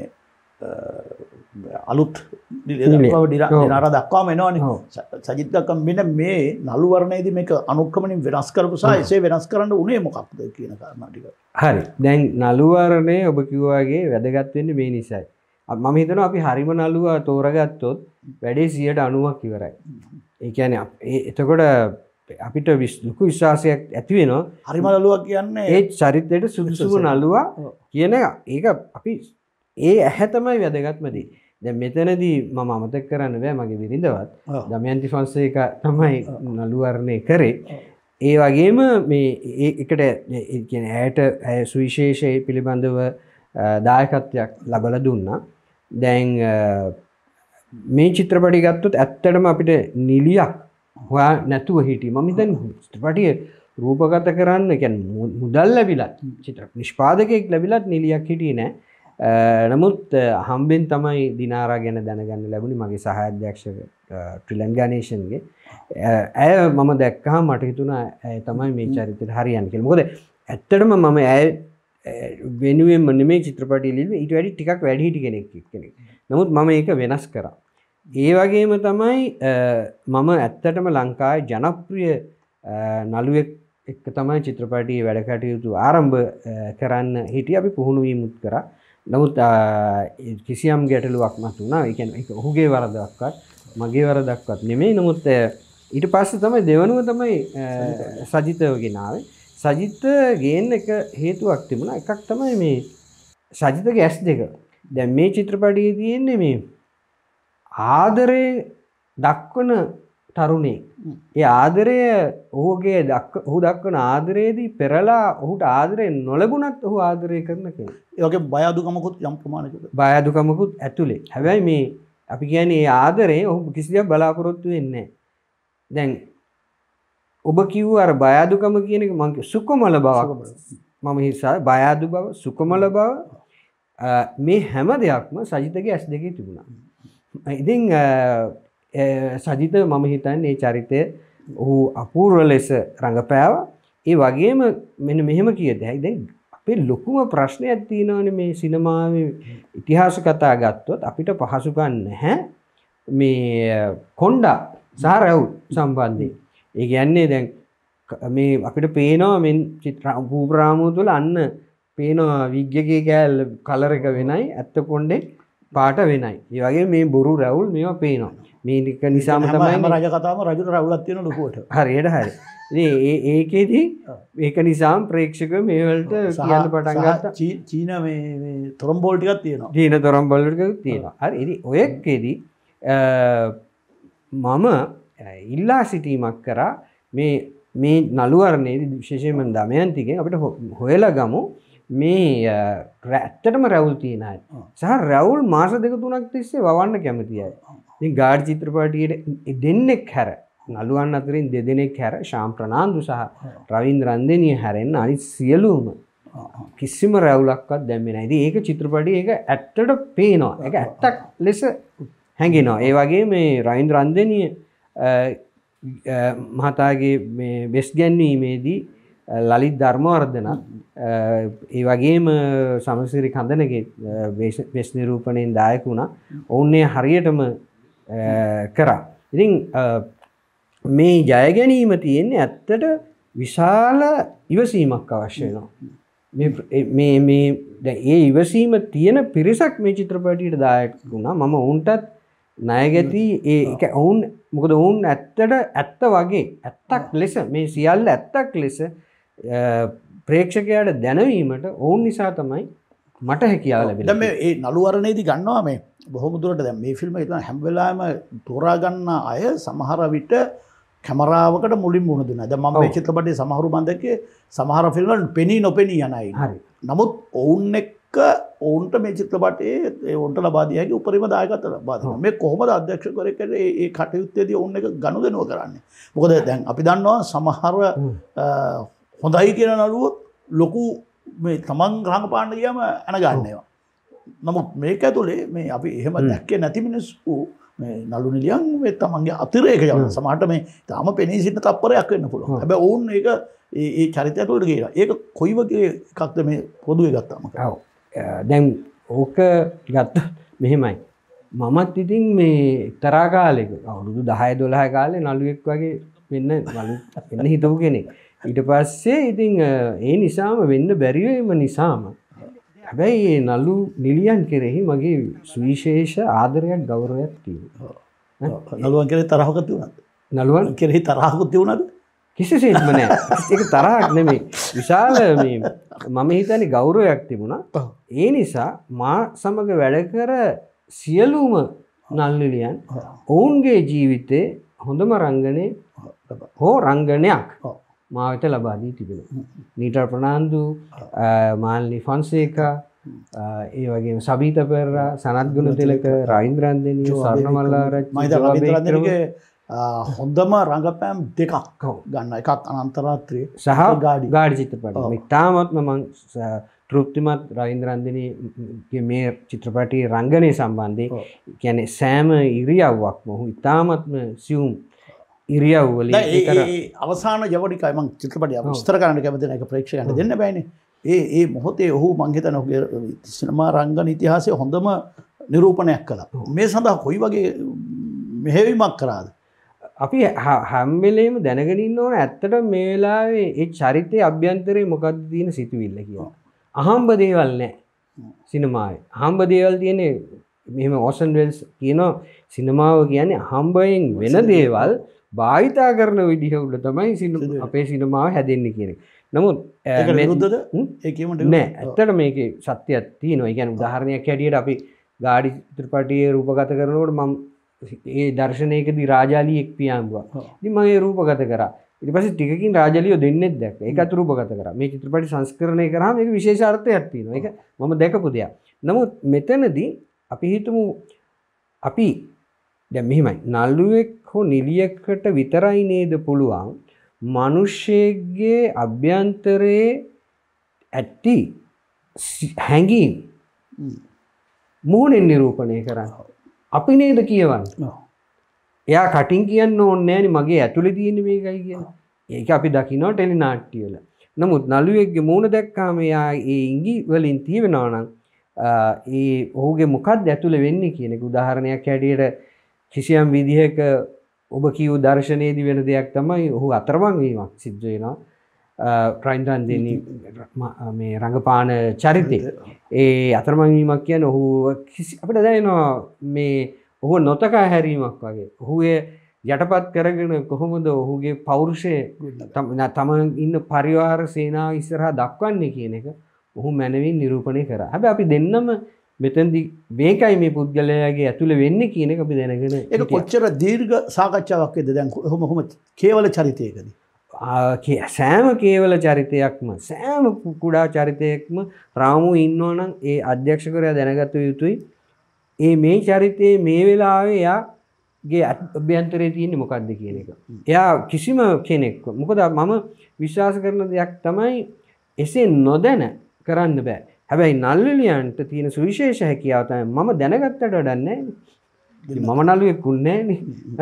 අලුත් නර දක්වා මෙනවාන සජිත්තකම් මෙන මේ නළුවරණයද මේක අනුක්‍රමණින් වෙනස් කරපුසා එසේ වෙනස් කරන්න උනේ මොකක්ද කියන කරමටික හරි දැන් නළුවරණය ඔබ කිව්වාගේ වැදගත්වෙන්න මේ නිසයි මම හිතන අපි හරිම නළුවා තෝරගත්තොත් වැඩේ සියට අනුවක් ඉවරයි ඒකැන එතකොට අපිට විස්ලකු විශ්වාසයක් ඇතිවෙනවා හරිම නලුවක් කියන්නේ ඒ චරිතයට සුදුසුම නලුවා කියන ඒක අපි ඒ ඇහැ තමයි වැදගත්මදී දැ මෙතනදී මම අමතක් කරන්න බෑ මගේ විරිඳවත් දමයන්ති ෆන්සේ එක තමයි නළුවරණය කරේ ඒ වගේම මේ එකට ඇයට ඇය සුවිශේෂය පිළිබඳව දායකත්වයක් ලබල දුන්නා දැන් මේ චිත්‍රපටි ගත්තුත් ඇත්තටම අපිට නිලියක් හොයා නැතුව හිටිය මම දැන් චිත්‍රපටිය රූපගත කරන්න ගැන් මුදල් ලැබිලත් චිත්‍ර නිෂ්පාදකයෙක් ලැබිලත් නිලියක් හිටිය නෑ නමුත් හම්බෙන් තමයි දිනාරා ගැන දැනගන්න ලැබුණි මගේ සහාධ්‍යක්ෂ ට්‍රිලන් ගනේෂන්ගේ ඇය මම දැක්කහා මට හිතුණ ඇය තමයි මේ චරිතයට හරියන් කියල මොකද ඇත්තටම මම ඇය වෙනුවෙන් මන මේ චිත්‍රපටි ලිල්ම ඉට වැඩි ටිකක් වැඩිහිටි කෙනෙක් කෙනෙක් නමුත් මම ඒක වෙනස් කරා ඒ වගේම තමයි මම ඇත්තටම ලංකායි ජනප්‍රිය නළුවෙක් එක්ක තමයි චිත්‍රපටී වැඩකටයුතු ආරම්භ කරන්න හිටිය අපි පුහුණුවීමුත් කරා නමුත් කිසියම් ගැටලුවක් මතුනා එක ඔහුගේ වරදක්වත් මගේ වරදක්වත් නෙමේ නමුත් ඊට පස්ස තමයි දෙවනුව තමයි සජිතව ගෙනාවේ සජිත ගේන්න එක හේතුවක් තිබුණ එකක් තමයි මේ සජිතක ඇස් දෙක දැන් මේ චිත්‍රපටිය තියෙන්නේ මේ ආදරය දක්වන තරුණේ. ඒ ආදරය ඔහුගේ දක් හු දක්වන ආදරයේදී පෙරලා ඔහුට ආදරය නොලගුණත් ඔහු ආදරය කරන කෙන. ඒගේ බයදුකමකුත් යම් ප්‍රමාණක බයදුකමකුත් ඇතුළේ. හැබැයි මේ අපි කියන ඒ ආදරේ ඔහු කිසිදයක් බලාපොරොත්තු වෙන්නේ. දැන් ඔබ කිව් අර බයදුකම කියන එක මං සුකොමල බවක් මම හිසා බයාදු බව සුකොමල බව මේ හැම දෙයක්ම සජිතගේ ඇස් දෙකේ තිබුණා. ඉතින් සජිත මම හිතන් ඒ චරිතය ඔහු අපූර්ව ලෙස රඟපෑව ඒ වගේම මෙන මෙහෙම කියද හැයි දැන් අපේ ලොකුම ප්‍රශ්නයක් තියෙනවන මේ සිනමාව ඉතිහාස කතා ගත්තොත් අපිට පහසුකන්න හැ මේ කොන්්ඩා සාරැව් සම්බන්ධය ඒ ගැන්නේ දැන් මේ අපිට පේනවා මෙ පූප්‍රාමූ තුළ අන්න පේනවා විග්්‍යගේ කෑල් කලර එක වෙනයි ඇත්ත කොන්්ඩේ පාට වෙනයි. ඒ වගේ මේ බොරු රැවුල් මේවා පේනවා. මේක නිසාම තමයි රජ කතාම රජුට රවුලත්වයෙන ලොකුවට හරියට හරි ඒකේදී ඒක නිසාම් ප්‍රේක්ෂක මේවලට සහල පටන්ගත් චීන තොරම්බෝල්ටිකක් තියෙනවා චීන තොරම්බොල්ලක තියෙනවා හරි ඔයක්කෙදී මම ඉල්ලා සිටීමක් කරා මේ මේ නළුවරණයේ විශේෂයමන් දමයන්තිකෙන් අපිට හොයල ගමු මේ ඇත්තටම රැවුල් තියෙනයි සහ රැවුල් මාස දෙක තුනක් තිස්සේ වවන්න කැමතියි ගාඩ් චිත්‍රපටයට දෙන්නෙක් හැර නළුවන් අතරින් දෙදෙනෙක් හැර ශාම්ප්‍රනාන්දු සහ රවින් රන්දනය හැරෙන් අනි සියලූම කිසිම රැවුලක්වත් දැම්මෙන ඇති ඒක චිත්‍රපටි එක ඇත්තට පේනවා එක ඇත්තක් ලෙස හැඟෙනවා ඒ වගේ මේ රයින් රන්දනය මහතාගේ බෙස් ගැන්වීමේදී ලලිත් ධර්මවර්ධන ඒ වගේම සමසිරි කඳනගේ වෙස් නිරූපණයෙන් දායක වුණා ඔවුන්නේ හරියටම කරා ඉතින් මේ ජයගැනීම තියෙන්නේ ඇත්තට විශාල ඉවසීමක් අවශ්‍යයනවා ඒ ඉවසීම තියෙන පිරිසක් මේ චිත්‍රපටියට දායක් වුණා මම ඔවුන්ටත් නයගැති ඒ ඔවුන් මොකද ඔවුන් ඇත්තට ඇත්ත වගේ ඇත්තක් ලෙස මේ සියල්ල ඇත්තක් ලෙස ප්‍රේක්ෂකයාට දැනවීමට ඔවුන් නිසා තමයි මට හැකියාව ලැබෙන මේ ඒ නළුවරණේදී ගන්නවා මේ බොහොමුදුරට දැ මේ ෆිල්ම් ඉතන හැම්වෙලාම තෝරාගන්න අය සමහරවිට කැමරාවකට මුලින් මුණදුන ද ම චිත්‍රපටි සමහරු බන්ධක සමහර ෆිල්මන් පෙනී නොපෙනී යනයි හරි නමුත් ඔවුන් එක්ක ඔවුන්ට මේ චිත්‍රපටේ ඔවන්ට ලබාදයගේ උපරිම දායකත බාදම මේ කොහොමද අධ්‍යක්ෂ කරකට ඒ කටයුත්තේදී ඔන්න එක ගණු දෙනුව කරන්න මොකද දැන් අපි දන්නවා සමහර හොඳයි කියෙන නළුවත් ලොකු තමන් ග්‍රහණ පාණ්ඩ කියම ඇන ගන්නවා නමුත් මේක ඇතුළේ මේ අපි එහෙම දැක්කේ නැති මිනිස් වූ නලු නිලියන් තමන්ගේ අතිරේක යන සමහට මේ තාම පෙනී සිට තත්පරයක් වෙන්න පුළුව හැබ ඔවුන් ඒක ඒ චරිතයතුවට කියලා ඒක කොයිවගේ එකක්ද මේ පොදුව ගත්තාම දැන් ඕක ගත්ත මෙහෙමයි මමත් ඉතින් මේ තරාකාලෙක අවුරුදු දහය දොලහ කාලේ නළුවෙක් වගේ වෙන්න වලු එන්න හිතපු කෙනෙක් ඊට පස්සේ ඉතිං ඒ නිසාම වෙන්න බැරිවීම නිසාම හැබැයි ඒ නලු නිලියන් කෙරෙහි මගේ සුවිශේෂ ආදරයක් ගෞරවයක් තිව නළුවන් කෙරෙ තරහකත් වුණත් නළුවන් කෙරෙහි තරහකුත් වුණද කිසිසේත්ම නෑ එක තරහක් නෙමේ විශාල මම හිතනි ගෞරවයක් තිබුණා ඒ නිසා මා සමඟ වැඩ කර සියලුම නල්ලිලියන් ඔවුන්ගේ ජීවිතේ හොඳම රංගනේ හෝ රංගනයක් මාවිත ලබාදී තිබෙන. නීටර් ප්‍රනාන්දු මාල්නි ෆොන්සේකා ඒ වගේ සබීත පෙර සනත්ගුණ තිලක රයින්ද්‍රන්දනය සරණමල්ලාරගේ හොඳම රඟපෑම් දෙකක් ගන්න එකත් අනන්තරාත්‍රය සහ ගාඩි ගාඩි චිත්‍රපට තාමත්ම මං තෘප්තිමත් රයින්ද්‍රන්දනගේ මේ චිත්‍රපටයේ රංගනය සම්බන්ධය ගැන සෑම ඉරියව්වක් මොහු ඉතාමත්ම සියුම් ඉරියව්වල අවසාන ජවඩි කයිම චිත්‍රපට විස්තර කරන්න කැමති එක ප්‍රේක්ෂකන්ට දෙන්න බෑන ඒ ඒ මොහොතේ ඔහු මංහිත නොගේ සිනමා රංගන ඉතිහාසය හොඳම නිරූපණයක් කලා මේ සඳහා කොයි වගේ මෙහෙවිමක් කරාද අපි හැම්වෙලේම දැනගෙනින් ඕන ඇත්තට මේලාවේ ඒ චරිතය අභ්‍යන්තරය මොකක්ද තියෙන සිතුවිල්ල කියවා. අහම්බ දේවල් නෑ සිනමාය. හම්බ දේවල් තියනෙ මෙම ඕසන්වෙල්ස් කියන සිනමාව කියන්නේ හම්බයෙන් වෙන දේවල් භාවිතා කරන විදිහ උඩ තමයි සින අපේ සිනමාව හැදෙන්න කියන නමුත් නිරුද්ධද ඒකීමට නෑ ඇත්තට මේක සත්‍යයක් තියනවා ගැන උදාහරණයක් හැටියට අපි ගාඩි ත්‍රපටිය රූපගත කරනවට මම ඒ දර්ශනයකදී රාජාලියෙක් පියාම්ගවා මගේ රූපගත කර ඉරිපස ටිකින් රාජලියෝ දෙන්නෙත් දැක් එක තුරූපගත කර මේ චිත්‍රපටි සංස්කරණය කරම එක විශේෂාර්ථයක් තියෙන එක මම දැකපු දෙයක් නමුත් මෙතනදී අපි හිතමු අපි දැ මෙහෙමයි නල්ලුවෙක් හෝ නිලියකට විතරයි නේද පුළුවන් මනුෂ්‍යයගේ අභ්‍යන්තරයේ ඇත්ති හැඟීම් මූනෙන් නිරූපණය කරන්න අපි නේද කියවන්න එයා කටින් කියන්න ඕන්නෑන මගේ ඇතුළි තියෙන මේකයි කියන ඒක අපි දකිනෝ ටෙලි නාට්ටියල නමුත් නළුවෙක්ගේ මූුණ දැක්කාම එයා ඒ ඉංගි වලින් තියවෙනවනම් ඒ ඔහුගේ මොකක් ඇතුළ වෙන්න කියනෙක උදාහරණයක් හැඩියට කිසියම් විදිහක ඔබ කියව් දර්ශනයේදී වෙන දෙයක් තමයි ඔහු අතරමං වීමක් සිද්ධුවෙනවා ක්‍රයින්ටන් දෙන්නේ මේ රඟපාන චරිතය ඒ අතරමංවීමක් කියන ඔහු අපට දැනවා මේ ඔහු නොතකා හැරීමක් වගේ ඔහුය යටපත් කරගෙන කොහොමද ඔහුගේ පෞරුෂය තමන් ඉන්න පරිවාර සේනා ඉස්සරහා දක්වන්නේ කියන එක ඔහු මැනවින් නිරූපණය කර හැබ අපි දෙන්නම මෙතැදි මේකයි මේ පුද්ගලයාගේ ඇතුළ වෙන්න කියන අපි දැනගෙන එක කොච්චර දීර්ග සාකච්ඡාවක්ේ දැන්කු හොම හොම කේවල චරිතයකද. සෑම කේවල චරිතයක්ම සෑම කුඩා චරිතයෙක්ම රාමු ඉන්නවනම් ඒ අධ්‍යක්ෂකරයා දැනගත යුතුයි. ඒ මේ චරිතයේ මේ වෙලාවේ යාගේ අභ්‍යන්තරය තියන්නේ මොකක්ද කියන එක. එයා කිසිම කෙනෙක් මොකද මම විශ්වාස කරන දෙයක් තමයි එසේ නොදැන කරන්න බෑ හැබැයි නල්ලලියන්ට තියෙන සුවිශේෂ හැකියාවතයි මම දැනගත්තට වඩන්නේ මම නලුවෙක් උන්නේන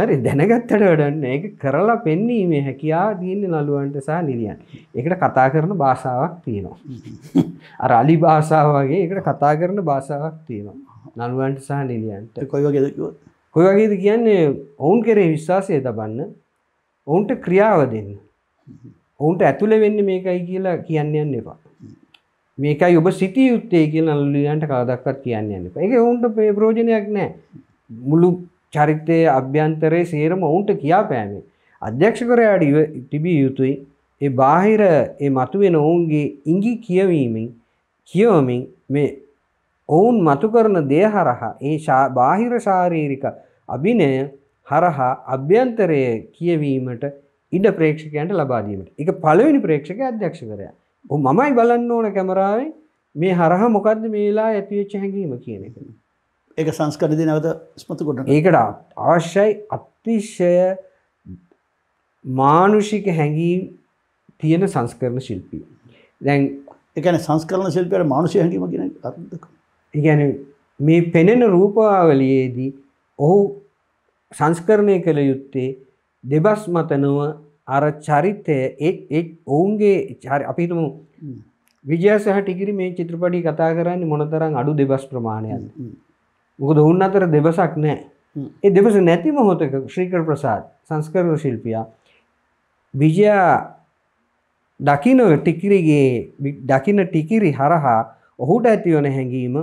හරි දැනගත්තට වඩන්න එක කරලා පෙන්නීමේ හැකයා දීන්න නලුවන්ට සහ නිරියන් එකට කතා කරන භාෂාවක් තියෙනවා අර අලි භාෂාව වගේ එකට කතා කරන භාෂාවක් තියෙනවා නළුවන්ට සහ නිලියන්ට කොයිවගේදකුව කොයි වගේද කියන්නේ ඔවුන් කෙරේ විශ්වාසය තබන්න ඔවුන්ට ක්‍රියාව දෙන්න ඔවුන්ට ඇතුළ වෙන්න මේකයි කියලා කියන්න යන්න එපා මේකයි ඔබ සිටිය යුත්තේ කියලා නළුලියන්ට කවදක්වත් කියන්න යන්න එක ඔවුන්ට ප්‍රෝජනයක් නෑ මුළු චරිතය අභ්‍යන්තරයේ සේරම ඔවුන්ට කියා පෑමේ අධ්‍යක්ෂකරයාට තිබිය යුතුයි ඒ බාහිර ඒ මතුවෙන ඔවුන්ගේ ඉංගි කියවීමෙන් කියවමින් මේ ඔවුන් මතු කරන දේ හරහා ඒ බාහිර ශාරීරික අභිනය හරහා අභ්‍යන්තරය කියවීමට ඉඩ ප්‍රේක්ෂකයන්ට ලබාදීමට එක පළවෙනි ප්‍රේක්ෂක අධ්‍යක්ෂකරයා මමයි බලන්න ඕන කැමරාවේ මේ හරහ මොකක්ද මේලා ඇතිවෙච්ච හැඟීම කියන එක. ඒක සංස්කරදි නවත ස්මතුකොට ඒකට අවශ්‍යයි අතිශ්‍යය මානුෂික හැඟීම් තියෙන සංස්කරණ ශිල්පී. දැන් එකන සංස්කරණ ශිල්පයට මානුෂය හැඟීම කියෙන අර්දක. ඉගැන මේ පෙනෙන රූපාවලියේදී ඔහු සංස්කරණය කළ යුත්තේ දෙබස් මතනුව අර චරිතය ඒ ඔවුන්ගේ චරි අපිතුමු විජයසහ ටිකිරි මේ චිත්‍රපටි කතා කරන්න මොනතරං අඩු දෙබස් ප්‍රමාණයන්න මොකද ඔවුන් අතර දෙබසක් නෑ ඒ දෙබස නැති මොහොතක ශ්‍රීකර ප්‍රසාත් සංස්කරව ශිල්පියා විජයා දකින ටිකිරිගේ දකින ටිකිරි හරහා ඔහුට ඇතිවන හැඟීම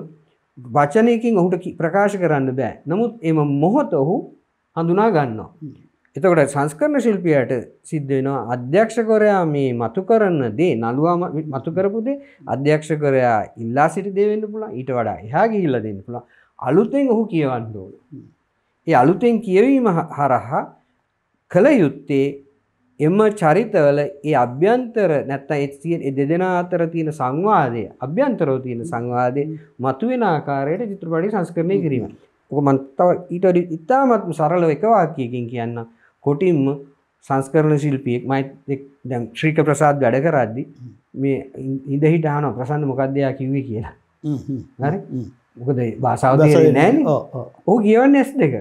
වචනයකින් ඔහුට ප්‍රකාශ කරන්න බෑ නමුත් එම මොහොත ඔහු හඳුනා ගන්නවා එතකොට සංස්කරණ ශිල්පියට සිද්ධ වෙනවා අධ්‍යක්ෂකවරයා මේ මතු කරන දේ නළුවා මතු කරපු දේ අධ්‍යක්ෂකවරයා ඉල්ලා සිටි දේ වෙන්න පුළුවන් ඊට වඩා එහා ගිහිල්ලා දෙන්න පුළුවන් අලුතෙන් ඔහු කියවන්න ඕන. ඒ අලුතෙන් කියවීම හරහා කල යුත්තේ එම චරිතවල ඒ අභ්‍යන්තර නැත්තම් ඒ දෙදෙනා අතර තියෙන සංවාදය අභ්‍යන්තරව තියෙන සංවාදය මතුවෙන ආකාරයට චිත්‍රපටය සංස්කරණය කිරීම. ඔක මම තව ඊට ඉතාමත්ම සරලව එක වාක්‍යයකින් කියන්නම්. කොටින්ම සංස්කරණ ශිල්පියෙක් මයි දැම් ශ්‍රීක ප්‍රසාත් වැඩ කරද්දි මේ ඉදහිට හන ප්‍රසන්න මොකක්දයා කිව්වේ කියලා හරි මොකද බාසාවද නෑ ඕ කියවන්න ඇස් දෙක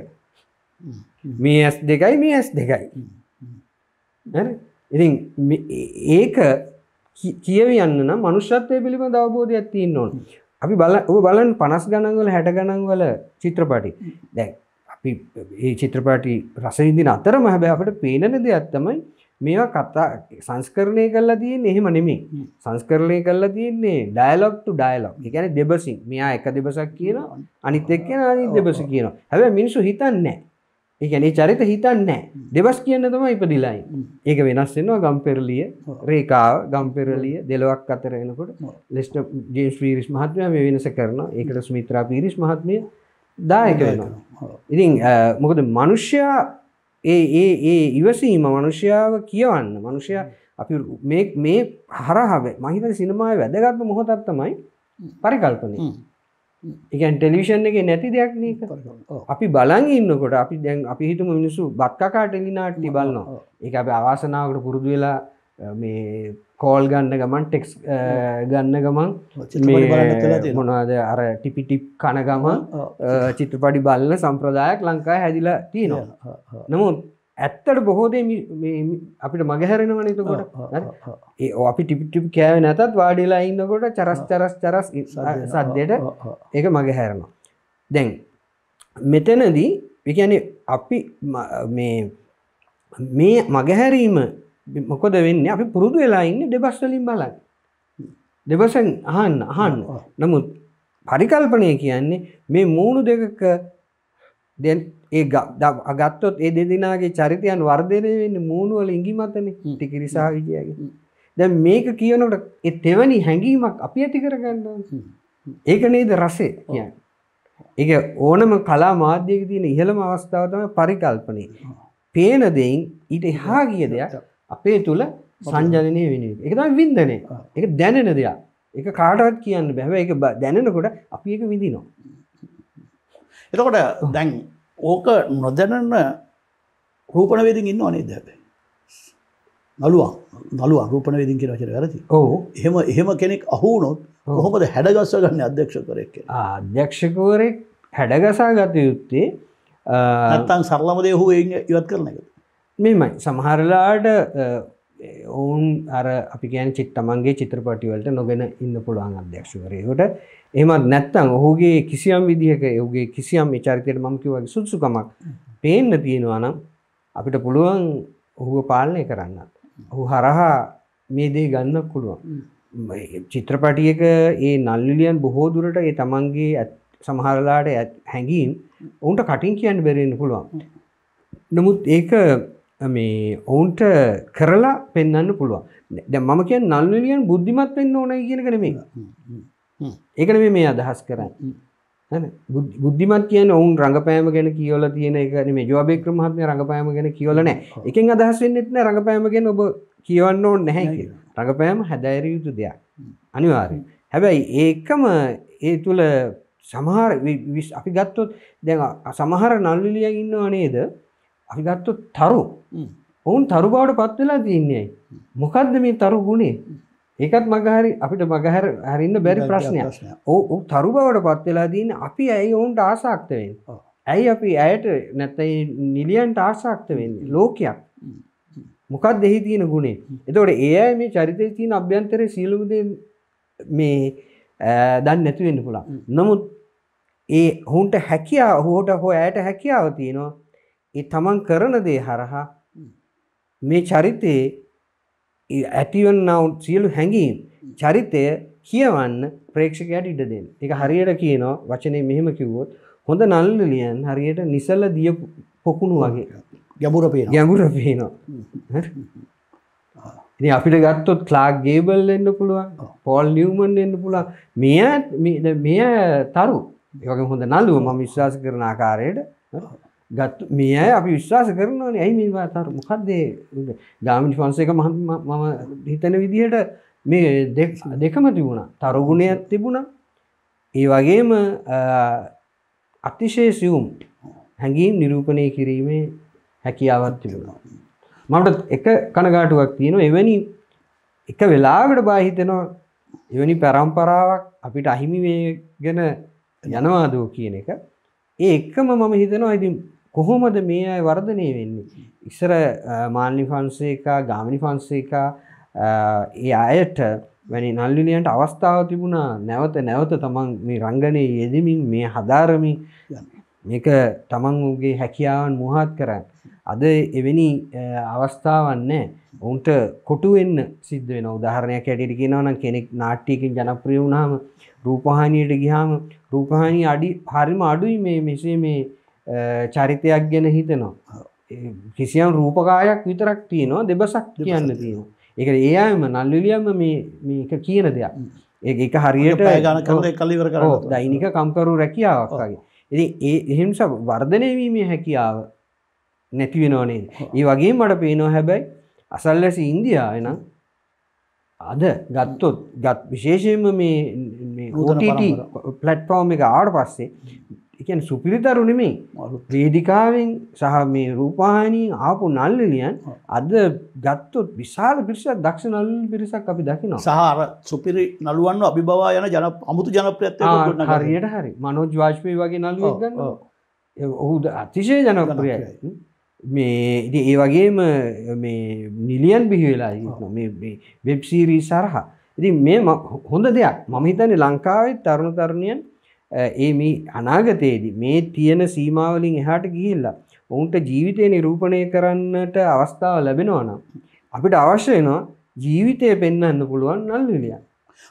මේ ඇස් දෙකයි මේ ඇස් දෙකයි ඉති ඒක කියවන්න මනුෂ්‍යත්වය පිළිබඳ අවබෝධයක් තියන්න ඕන අපි බල ඔ බලන් පනස් ගණන්වල හැට ගණන්වල චිත්‍රපටි දැක් ඒ චිත්‍රපටි රසවිදින අතරම හැබැ අපට පේනන දෙයක් තමයි මේවා කතා සංස්කරණය කල්ලා තියෙන් එහෙම නෙමේ සංස්කරණය කල්ලා තියන්නේ ඩයිලොක්ට ඩයිලොක් ගැන දෙබසි මෙයා එක දෙබසක් කියන අනිත් එක්කෙන අනි දෙබස කියන හැබ මිනිසු හිතන්නෑ ඒගැනේ චරිත හිතන්නෑ දෙබස් කියන්න තම ඉපදිලායි ඒක වෙනස්සෙන්වා ගම්පෙරලිය රේකාව ගම්පෙරලිය දෙලොවක් අතර එනකොට ලෙස්ට ජේස් පීරිස් මහත්මය මේ වෙනස කරන ඒකට ස්මිත්‍රා පිරිස් මහත්මය දායක වෙනවා ඉතින් මොකද මනුෂ්‍යයා ඒ ඒ ඒ ඉවසීම මනුෂ්‍යාව කියවන්න මනුෂ්‍ය අපි මේ මේ හරහාව මහිත සිනමාව වැදගත්ම මොහොතත්තමයි පරිකල්පනය එකන් ටෙලිවිෂන් එක නැති දෙයක් නීක අපි බලන් ඉන්නකොට අපි දැන් අපි හිතුම මිනිසු බක්කකා ටෙලිනාටි බලනවා ඒ අප අවාසනාවට පුරුදු වෙලා මේ කෝල් ගන්න ගමන් ටෙක්ස් ගන්න ගමන් මොනවාද අර ටිපිටිප් කන ගමන් චිත්‍රපඩි බලන සම්ප්‍රදායක් ලංකා හැදිල තියෙනවා නමුත් ඇත්තට බොහෝදේ අපිට මගහැරෙනවන තුකොට ඒ අපි ටිපිටිප් කෑව නැතත් වාඩිලා ඉන්නකොට චරස් චරස් චරස් සද්දයට ඒක මගහැරනවා දැන් මෙතනදී විකැන අපි මේ මේ මගහැරීම මොකොද වෙන්න අපි පුරුදු වෙලා ඉන්න දෙබස්වලින් බලන්න දෙබසෙන් අහන්න අහන්න නමුත් පරිකල්පනය කියන්නේ මේ මූුණු දෙකක ඒ අගත්තොත් ඒ දෙදිනාගේ චරිතයන් වර්ධනය වෙන්න මූුණුවල ඉංගිමතන ටිකිරිසා විජයගේ දැ මේක කියනට එතෙවැනි හැඟීමක් අපි ඇති කරගන්න ඒක නේද රසේ කිය එක ඕනම කලා මාධ්‍යක තියෙන ඉහළම අවස්ථාවතම පරිකල්පනය පේනදයින් ඊට හා ගිය දෙයක් අපේ තුළ සංජනය වෙන එක වින්දනය එක දැනෙන දෙයක් එක කාටවත් කියන්න බැහැ එක දැනෙනකොට අපි එක විඳනවා. එතකොට දැන් ඕක නොදැනන්න රූපණවේදින් ඉන්න අනේ දැබ. නලුවන් නලුව රූපණවේදින් කිය රචර වැරදි ඕ එහෙම එහෙම කෙනෙක් අහුනොත් හොමද හැඩගස්ව ගන්න අධ්‍යක්ෂකරෙක් අධ්‍යක්ෂකවරෙක් හැඩගසා ගත යුත්තේ ඇත්තන් සරලමදය හෝ ඉවත් කරන එකතු. මෙමයි සමහරලාට ඔවුන් අර අපිගෑන් චිත් තමන්ගේ චිත්‍රපටිවලට නොගෙන ඉන්න පුළුවන් අධ්‍යක්ෂවරයකුට එමත් නැත්තං ඔහුගේ කිසියම් විදිහක ඔහුගේ කිසියම් චරිතයට මංකිවගේ සුත්සුකමක් පේන්න තියෙනවා නම් අපිට පුළුවන් ඔහුව පාලනය කරන්න. ඔහු හරහා මේ දේ ගන්න පුළුවන්. චිත්‍රපටියක ඒ නල්ලිලියන් බොහෝ දුරට ඒ තමන්ගේ සමහරලාට හැඟීම් ඔවුන්ට කටින් කියන්න බැරෙන්න්න පුළුවන්. නමුත් ඒක මේ ඔවුන්ට කරලා පෙන්න්න පුළුවන් ද මම කිය නල්ලියන් බුද්ධිමත් වෙන්න ඕන කියනකන මේ ඒකන මේ අදහස් කරන්න බුද්ධිමත් කියන ඔවුන් රඟපෑම ගැන කියවල තියෙන එකන මේ ජෝබේ ක්‍රමහත්මය රඟපෑම ගැන කියවලන එකෙන් අදහස්වෙන්න එත්න රඟපෑම ගැන ඔබ කියවන්න ඕන්න නැහැ රඟපෑම හැදැර යුතු දෙයක් අනිවාරෙන් හැබැයි ඒකම ඒ තුළ සමහර අපි ගත්තොත් දැ සමහර නල්ලිලිය ඉන්නවා නේද අපි ගත්තොත් තරු ඔවුන් තරු බවට පත් වෙලා තියන්නේයි මොකක්ද මේ තරු ගුණේ ඒකත් මගහරි අපිට මගහැර හරින්න බැරි ප්‍රශ්නයක් ඕ තරු බවට පත් වෙලා දීන්න අපි ඇයි ඔවුන්ට ආසාක්තවෙන් ඇයි අපි ඇයට නැත්තයි නිලියන්ට ආසාක්තවෙන් ලෝකයක් මොකක් දෙහි තියෙන ගුණේ එතවට ඒ මේ චරිතය තියන අභ්‍යන්තරය සීලුද මේ දන්න නැතිවෙන්න පුළා නමුත් ඒ හුන්ට හැකියා හෝට හෝ ඇයට හැකියාව තියෙනවා ඒ තමන් කරන දේ හරහා මේ චරිතයේ ඇතිවන්නා සියලු හැඟීම් චරිතය කියවන්න ප්‍රේක්ෂකයට ඉඩ දෙන්න. ඒක හරියට කියනවා වචනේ මෙහෙම කිව්වොත් හොඳ නළු ලියන් හරියට නිසල දිය පොකුණු වගේ ගැඹුර පේනවා. ගැඹුර පේනවා. ඉතින් අපිට ගත්තොත් ක්ලාක් ගේබල් වෙන්න පුළුවන්. පෝල් නිව්මන් වෙන්න පුළුවන්. මෙයා මෙයා තරු. ඒ වගේ හොඳ නළුව මම විශ්වාස කරන ආකාරයට ගත් මේ අය අපි විශ්වාස කරනවනේ ඇයි මේ වාතර මොකක්ද ගාමිණි ෆොන්සේක මම හිතන විදිහට මේ දෙකම තිබුණා තරුගුණයක් තිබුණා ඒ වගේම අතිශය සියුම් හැඟීම් නිරූපණය කිරීමේ හැකියාවත් තිබුණා මට එක කනගාටුවක් තියෙන එවැනි එක වෙලාවට බාහිතනවා එවැනි පැරම්පරාවක් අපිට අහිමි වේ ගැන යනවාදෝ කියන එක ඒ එක්කම මම හිතනවා ඉතින් කොහොමද මේ අය වර්ධනය වෙන්නේ ඉස්සර මාල්ලි ෆන්සේකා ගාමිණි ෆන්සේකා ඒ අයට වැනි නල්ලිලියන්ට අවස්ථාව තිබුණා නැවත නැවත තමන් මේ රංගනය යෙදමින් මේ හදාරමින් මේක තමන් වගේ හැකියාවන් මුහත් කරන්න අද එවැනි අවස්ථාවන්නේ ඔවුන්ට කොටුවෙන්න සිද්ධ වෙන උදාහරණයක් ඇටිට කියෙනවන කෙනෙක් නාට්‍යයකින් ජනප්‍රිය වුණාම රූපහානියට ගිහාම රූපහානි අඩි හරිම අඩුයි මේ මෙසේ මේ චරිතයක් ගැන හිතනවා. කිසියම් රූපකායක් විතරක් තියෙනවා දෙබසක් කියන්න තියෙනවා. ඒක ඒයම නල්ලිලියම මේක කියන දෙයක්. ඒ එක හරියට ගන කර කලිවර කර දෛනික කම්කරු රැකියාවක් වගේ. ඉති එහෙමස වර්ධනයවීමේ හැකියාව නැතිවෙනවානේ. ඒ වගේ මට පේනවා හැබැයි අසල්ලැසි ඉන්දයා එනම් අද ගත්තොත් ගත් විශේෂයෙන්ම මේ පලට්ෆෝර්ම් එක ආඩ පස්සේ එකන් සුපිරිතරු නෙමේ ප්‍රේඩිකාවෙන් සහ මේ රූපාහනී ආපු නල්ලනියන් අද ගත්තොත් විශාල පිරිසක් දක්ෂ නල් පිරිසක් අපි දකිනවා සහර සුපිරි නළුවන්න අභිබවා යන ජන අමුතු ජනප්‍රත්ත හරියට හරි මනෝජ් වාශ්පය වගේ නළුවක් ගන්න ඔහු අතිශය ජනප්‍රියයි මේ ඒ වගේම නිලියන් බිහිවෙලා වෙබ්සීරී සරහා ඉති මේ හොඳ දෙයක් මම හිතන්නේ ලංකාවේ තරුණ තරුණියන් ඒ මේ අනාගතයේදී මේ තියෙන සීමාවලින් එහාට ගිහිල්ලා ඔවුන්ට ජීවිතය නිරූපණය කරන්නට අවස්ථාව ලැබෙනවා නම් අපිට අවශ්‍ය වෙනවා ජීවිතය පෙන්වන්න පුළුවන් නල්ලිලිය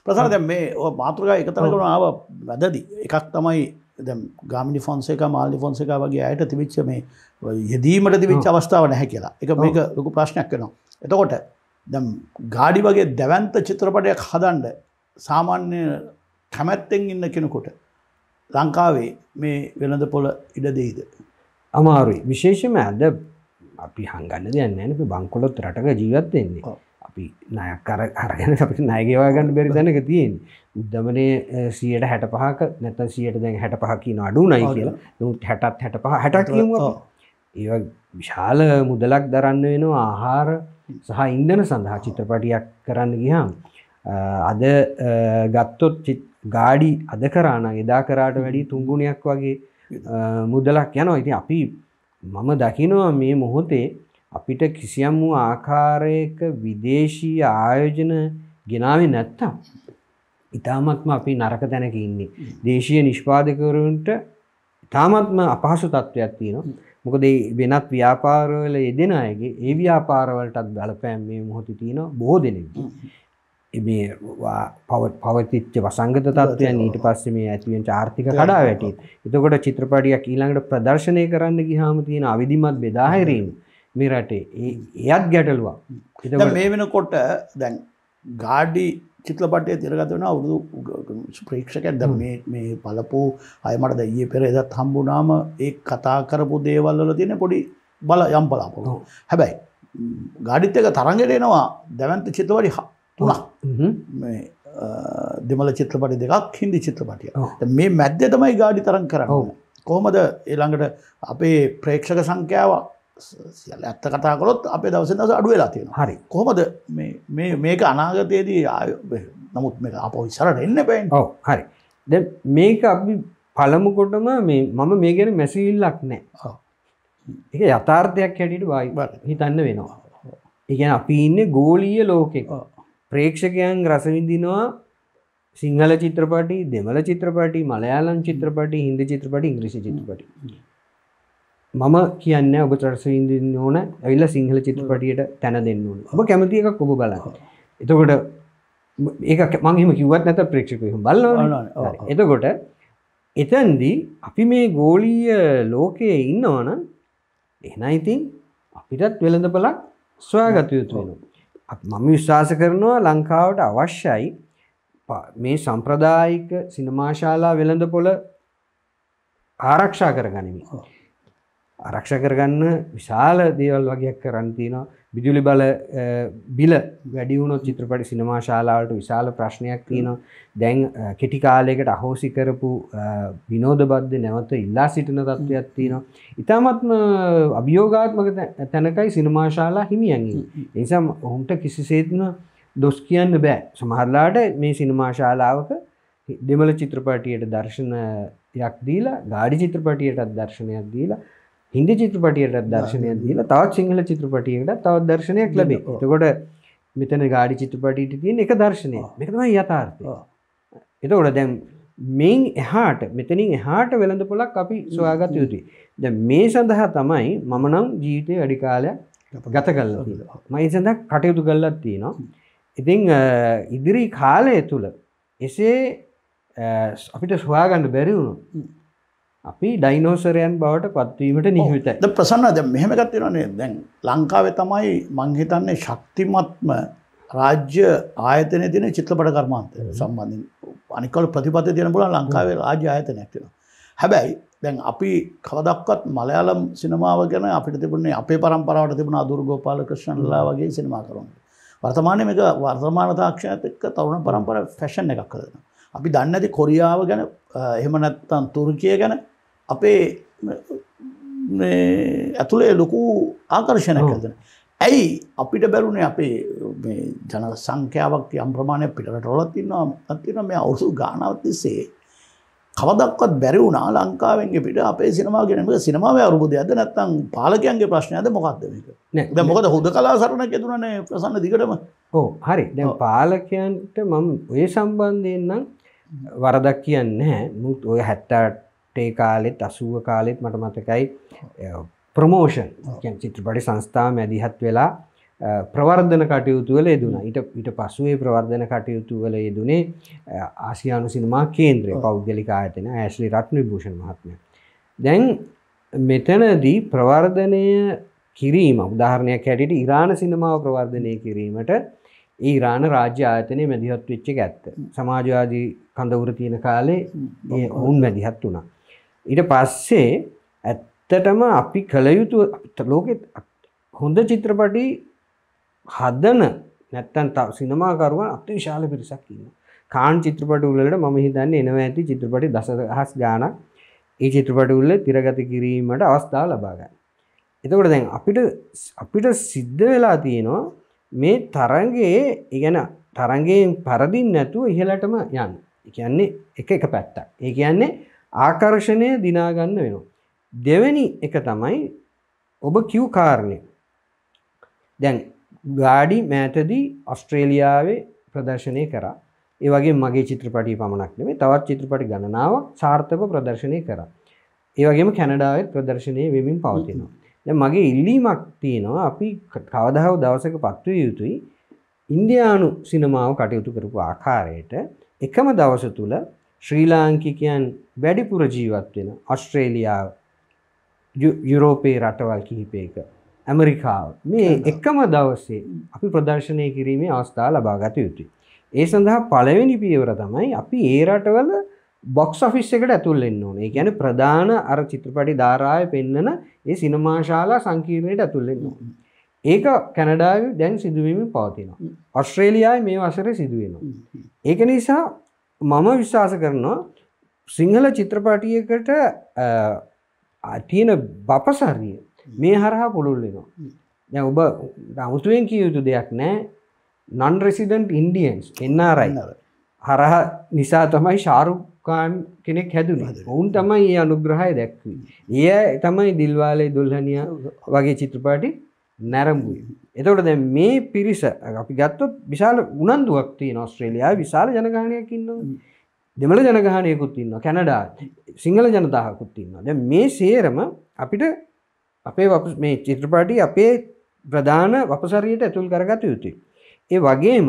ප්‍රසාර දැන් මේ මාතෘකා එකතරකට ආව වැදදි එකක් තමයි දැම් ගාමිනි ෆොන්සේක මාල්ලි ෆොන්සේක වගේ අයට තිවිච්ච මේ යෙදීමට තිවිච්ච අවස්ථාව නැහැ කියලා එක මේක ලොකු ප්‍රශ්නයක් වෙනවා. එතකොට දැම් ගාඩි වගේ දැවන්ත චිත්‍රපටයක් හදන්ඩ සාමාන්‍ය කැමැත්තෙන් ඉන්න කෙනෙකුට ලංකාවේ මේ වෙළඳ පොළ ඉඩදෙහිද. අමාරුයි විශේෂම ඇද අපි හංගන්න දෙයන්න අපි බංකොලොත් රටක ජීවත් වෙන්නේ. අපි නයකර අරගෙන අපට නයගේවා ගන්න බැරි දැනක තියෙන් උද්ධමනය සියයට හැට පහක නැත සියට දැන් හැට පහකි අඩු නයි කියලා නත් හැටත් හැට පහ හැට ඒ විශාල මුදලක් දරන්න වෙනවා ආහාර සහ ඉන්දන සඳහා චිත්‍රපටියක් කරන්න ගිහාම් අද ගත්තොත් චිත් ගාඩි අද කරන්න එදා කරාට වැඩි තුංගුණයක් වගේ මුදලක් යනවා ඉති අපි මම දකිනවා මේ මොහොතේ අපිට කිසියම් වූ ආකාරයක විදේශී ආයෝජන ගෙනාවේ නැත්තම් ඉතාමත්ම අපි නරක තැනක ඉන්නේ දේශීය නිෂ්පාදකරුන්ට ඉතාමත්ම අපහසු තත්ත්වයක් තියෙනවා මොකද වෙනත් ව්‍යාපාරවල යෙදෙන අයගේ ඒ ව්‍යාපාරවලටත් බලපෑම් මේ මොහොති තියෙනවා බොහෝ දෙනෙක් මේ පවතිච්ච වසංගත තත්ත්වයන් ඊට පස්සේ මේ ඇතිවෙන ආර්ථික කඩාවැටීම්. එතකොට චිත්‍රපටියක් ඊළඟට ප්‍රදර්ශනය කරන්න ගියාම තියෙන අවිධිමත් බෙදාහැරීම මේ රටේ එයත් ගැටලුවක්. මේ වෙනකොට දැන් ගාඩි චිත්‍රපටය තිරගත වෙන අවුරුදු ප්‍රේක්ෂකයන් දැන් මේ මේ බලපු අය මට දැන් ඊයේ පෙර එදත් හම්බුනාම ඒ කතා කරපු දේවල් වල තියෙන පොඩි බල යම් බලාපොරොත්තු. හැබැයි ගාඩිත් එක තරඟට එනවා දැවන්ත චිත්‍රපටි තුනක් මේ දෙමල චිත්‍රපටි දෙකක් හින්දි චිත්‍රපටිය මේ මැද්‍ය තමයි ගාඩි තරන් කරන්න කොහොමද ඒළඟට අපේ ප්‍රේක්ෂක සංඛ්‍යාව සියල් ඇත්ත කතා කොත් අපේ දවස දස අඩුවෙලා තියෙන හරි කොහොමද මේක අනාගතයේදී නමුත් මේ අප විසරට එන්න පැන් හරි ද මේක අපි පළමුකොටම මේ මම මේ ගැන මැසිල්ලක් නෑ එක යථාර්ථයක් හැටියට බයි හිතන්න වෙනවා ඉගැන අපි ඉන්න ගෝලීය ලෝකෙක ප්‍රේක්ෂකයන් රසවිඳිනවා සිංහල චිත්‍රපටි දෙමල චිත්‍රපටි මලයාලම් චිත්‍රපටි හින්දි චිත්‍රපටි ඉංග්‍රිසි චිත්‍රපටි මම කියන්න ඔබ රසවිඳින්න ඕන ඇවිල්ල සිංහල චිත්‍රපටියට තැන දෙන්න ඕන ඔබ කැමති එකක් ඔබ බලන්න එතකොට ඒ මංහිම කිවත් නැත ප්‍රේක්ෂකයහු බල එතකොට එතන්දී අපි මේ ගෝලීය ලෝකයේ ඉන්නවන එනයිතින් අපිටත් වෙළඳ පලක් ස්වයාගතයුතු වෙනවා මම විශ්වාස කරනවා ලංකාවට අවශ්‍යයි මේ සම්ප්‍රදායික සිනමාශාලා වෙළඳ පොළ ආරක්ෂා කර ගනිමින්. ආරක්ෂ කරගන්න විශාල දේවල් වගේයක් කරන්තිනවා බිදුලි බල බිල වැඩියුණු චිත්‍රපටි සිනමා ශාලාවට විශාල ප්‍රශ්නයක් තියෙනවා දැන් කෙටි කාලයකට අහෝසි කරපු විනෝද බද්ධ නැවත ඉල්ලා සිටින තත්ත්වයක් තියෙනවා ඉතාමත්ම අභියෝගාත්මක තැනකයි සිනමා ශාලා හිමියන්ගේ නිසා ඔහුන්ට කිසිසේත්ම දොස් කියන්න බෑ සමහරලාට මේ සිනමා ශාලාවක දෙමළ චිත්‍රපටියට දර්ශනයක් දීලා ගාඩි චිත්‍රපටියටත් දර්ශනයක් දීලා හින්දි චිත්‍රපටියටත් දර්ශනය දීල තවත් සිංහල චිත්‍රපටියකට තවත් දර්ශනයක් ලබේ එතකොට මෙතන ගාඩි චිත්‍රපටීට තියෙන එක දර්ශනය මෙතමයි යථාර්ථය එතකොට දැන් මෙන් එහාට මෙතනින් එහාට වෙළඳ පොලක් අපි සොයාගත යුතුයි ද මේ සඳහා තමයි මම නම් ජීවිතය අඩිකාලයක් ගත කල්ල මයි සඳ කටයුතු කල්ලත් තියනවා ඉතිං ඉදිරි කාලය තුළ එසේ අපිට ස්වාගන්න බැරිවුණු අපි ඩයිනෝසරයන් බවට පත්වීමට නිහිතයි ප්‍රසන්න ද මෙහමකත් වෙනනේ දැන් ලංකාවෙ තමයි මංහිතන්නේ ශක්තිමත්ම රාජ්‍ය ආයතනය තින චිත්‍රපට කර්මාන්තය සම්බන්ධින් අනිකල් ප්‍රතිපත තියන පුලන් ලංකාවේ රාජ්‍ය ආයතනයක් වෙන හැබැයි දැන් අපි කවදක්වත් මලයාලම් සිනමාව ගැන අපිට තිබුණේ අපේ පරම්පරාවට තිබුණ අදුර්ගෝපාල ක්‍රෂණලා වගේ සිනමා කරුන් වර්තමානය මේක වර්තමාන තාක්ෂණයත් එක්ක තරුණ පරම්පර ෆැෂන් එකක් කරන අපි දන්න ඇති කොරියාව ගැන එහෙම නැත්තන් තුර්කිය ගැන අපේ ඇතුළේ ලොකු ආකර්ශණයක් ඇතන. ඇයි අපිට බැලුණේ අපේ ජන සංඛ්‍යාවක් යම් ප්‍රමාණය පිටට රොලත්තින්නවා අත්තින මේ අවුසු ගානවත්තිසේ කවදක්වත් බැරි වුණා ලංකාවෙන්ගේ පිට අපේ සිනමා ගෙනම සිනමාව අරුබුදයද නැත්තම් පාලකයන්ගේ ප්‍රශ්නයද මොකක්දක ද මොකද හුද කලා සරණ ෙතුරනේ ප්‍රසන්න දිකටම ඕ හරි දැ පාලකයන්ට මම ඔය සම්බන්ධයෙන්නම් වරදක් කියන්න හැ මුත් ඔය හැත්තාට අටේ කාලෙත් අසුව කාලෙත් මට මතකයි ප්‍රමෝෂන් චිත්‍රපටි සංස්ථා මැදිහත් වෙලා ප්‍රවර්ධන කටයුතුවල යෙදුණ ඊට ඊට පසුවේ ප්‍රවර්ධන කටයුතුවල යෙදුනේ ආසියානු සිනමා කේන්ද්‍රය පෞද්ගලික ආයතන ඇශ්ලි රත්න භූෂණ මහත්මය. දැන් මෙතනදී ප්‍රවර්ධනය කිරීම උදාහරණයක් හැටියට ඉරාණ සිනමාව ප්‍රවර්ධනය කිරීමට ඊරාණ රාජ්‍ය ආයතනය මැදිහත් වෙච්ච ඇත්ත. සමාජවාදී කඳවුර තියෙන කාලේ ඔවුන් මැදිහත් වුණා. ඊට පස්සේ ඇත්තටම අපි කළ යුතු ලෝකෙ හොඳ චිත්‍රපටි හදන නැත්තන් තව සිනමාකරුවන් අති විශාල පිරිසක් ඉන්න කාන් චිත්‍රපට උල්ලට මම හිතන්නේ එනව ඇති චිත්‍රපටි දසහස් ගානක් ඒ චිත්‍රපට උල්ල තිරගත කිරීමට අවස්ථාව ලබාගන්න එතකොට දැන් අපිට අපිට සිද්ධ වෙලා තියෙනවා මේ තරන්ගේ ඉගැන තරන්ගේ පරදිින් නැතුව ඉහලටම යන්න එකන්නේ එක එක පැත්තක් ඒ කියන්නේ ආකර්ෂණය දිනාගන්න වෙනවා. දෙවැනි එක තමයි ඔබ කිව් කාරණය. දැන් ගාඩි මෑතදී ඔස්ට්‍රේලියාවේ ප්‍රදර්ශනය කරා ඒ වගේ මගේ චිත්‍රපටි පමණක් නෙමේ තවත් චිත්‍රපටි ගණනාවක් සාර්ථක ප්‍රදර්ශනය කරා. ඒ වගේම කැනඩාවත් ප්‍රදර්ශනය වෙමින් පවතිනවා. දැන් මගේ ඉල්ලීමක් තියෙනවා අපි කවදාහො දවසක පත්විය යුතුයි ඉන්දියානු සිනමාව කටයුතු කරපු ආකාරයට එකම දවස තුල ශ්‍රී ලාංකිකයන් වැඩිපුර ජීවත් වෙන ඔස්ට්‍රේලියාව යුරෝපයේ රටවල් කිහිපයක ඇමරිකාව මේ එකම දවස්සේ අපි ප්‍රදර්ශනය කිරීමේ අවස්ථා ලබා ගත යුතුයි. ඒ සඳහා පළවෙනි පියවර තමයි අපි ඒ රටවල බොක්ස් ෆිස් එකට ඇතුල්ලෙන්න්න ඕනේ ගැන ප්‍රධාන අර චිත්‍රපටි ධාරාය පෙන්න්නන ඒ සිනමාශාලා සංකීර්ණයට ඇතුල්ලෙන්න. ඒක කැනඩාව දැන් සිදුවීම පවතිනවා. ඔස්ට්‍රේලියයි මේ වසර සිදුවෙනවා. ඒක නිසා මම විශ්වාස කරනවා සිංහල චිත්‍රපටියකට තියෙන බපසරිය මේ හරහා පුළුල්ලෙනවා දැ ඔබ අමුතුවෙන් කිය යුතු දෙයක් නෑ නන් රෙසිඩන්ට් ඉන්ඩියන්ස් එන්නරයි හරහ නිසා තමයි ශාරුකාන් කෙනෙක් හැදුන ඔවුන් තමයි ඒ අනුග්‍රහය දැක්වී ඒ තමයි දිල්වාලේ දුල්හනිය වගේ චිත්‍රපාටි නැරම්බුයි එතකට දැ මේ පිරිස අපි ගත්තොත් විශාල උනන්දුවක් තිය නොස්ට්‍රේලයා විශාල ජනගානයක් ඉන්න දෙමළ ජනගානයකුත් ඉන්න කැනඩා සිංහල ජනතාවකුත් ඉන්න ද මේ සේරම අපිට අපේ මේ චිත්‍රපාටි අපේ ප්‍රධාන වපසරයට ඇතුල් කරගත යුතුයි. ඒ වගේම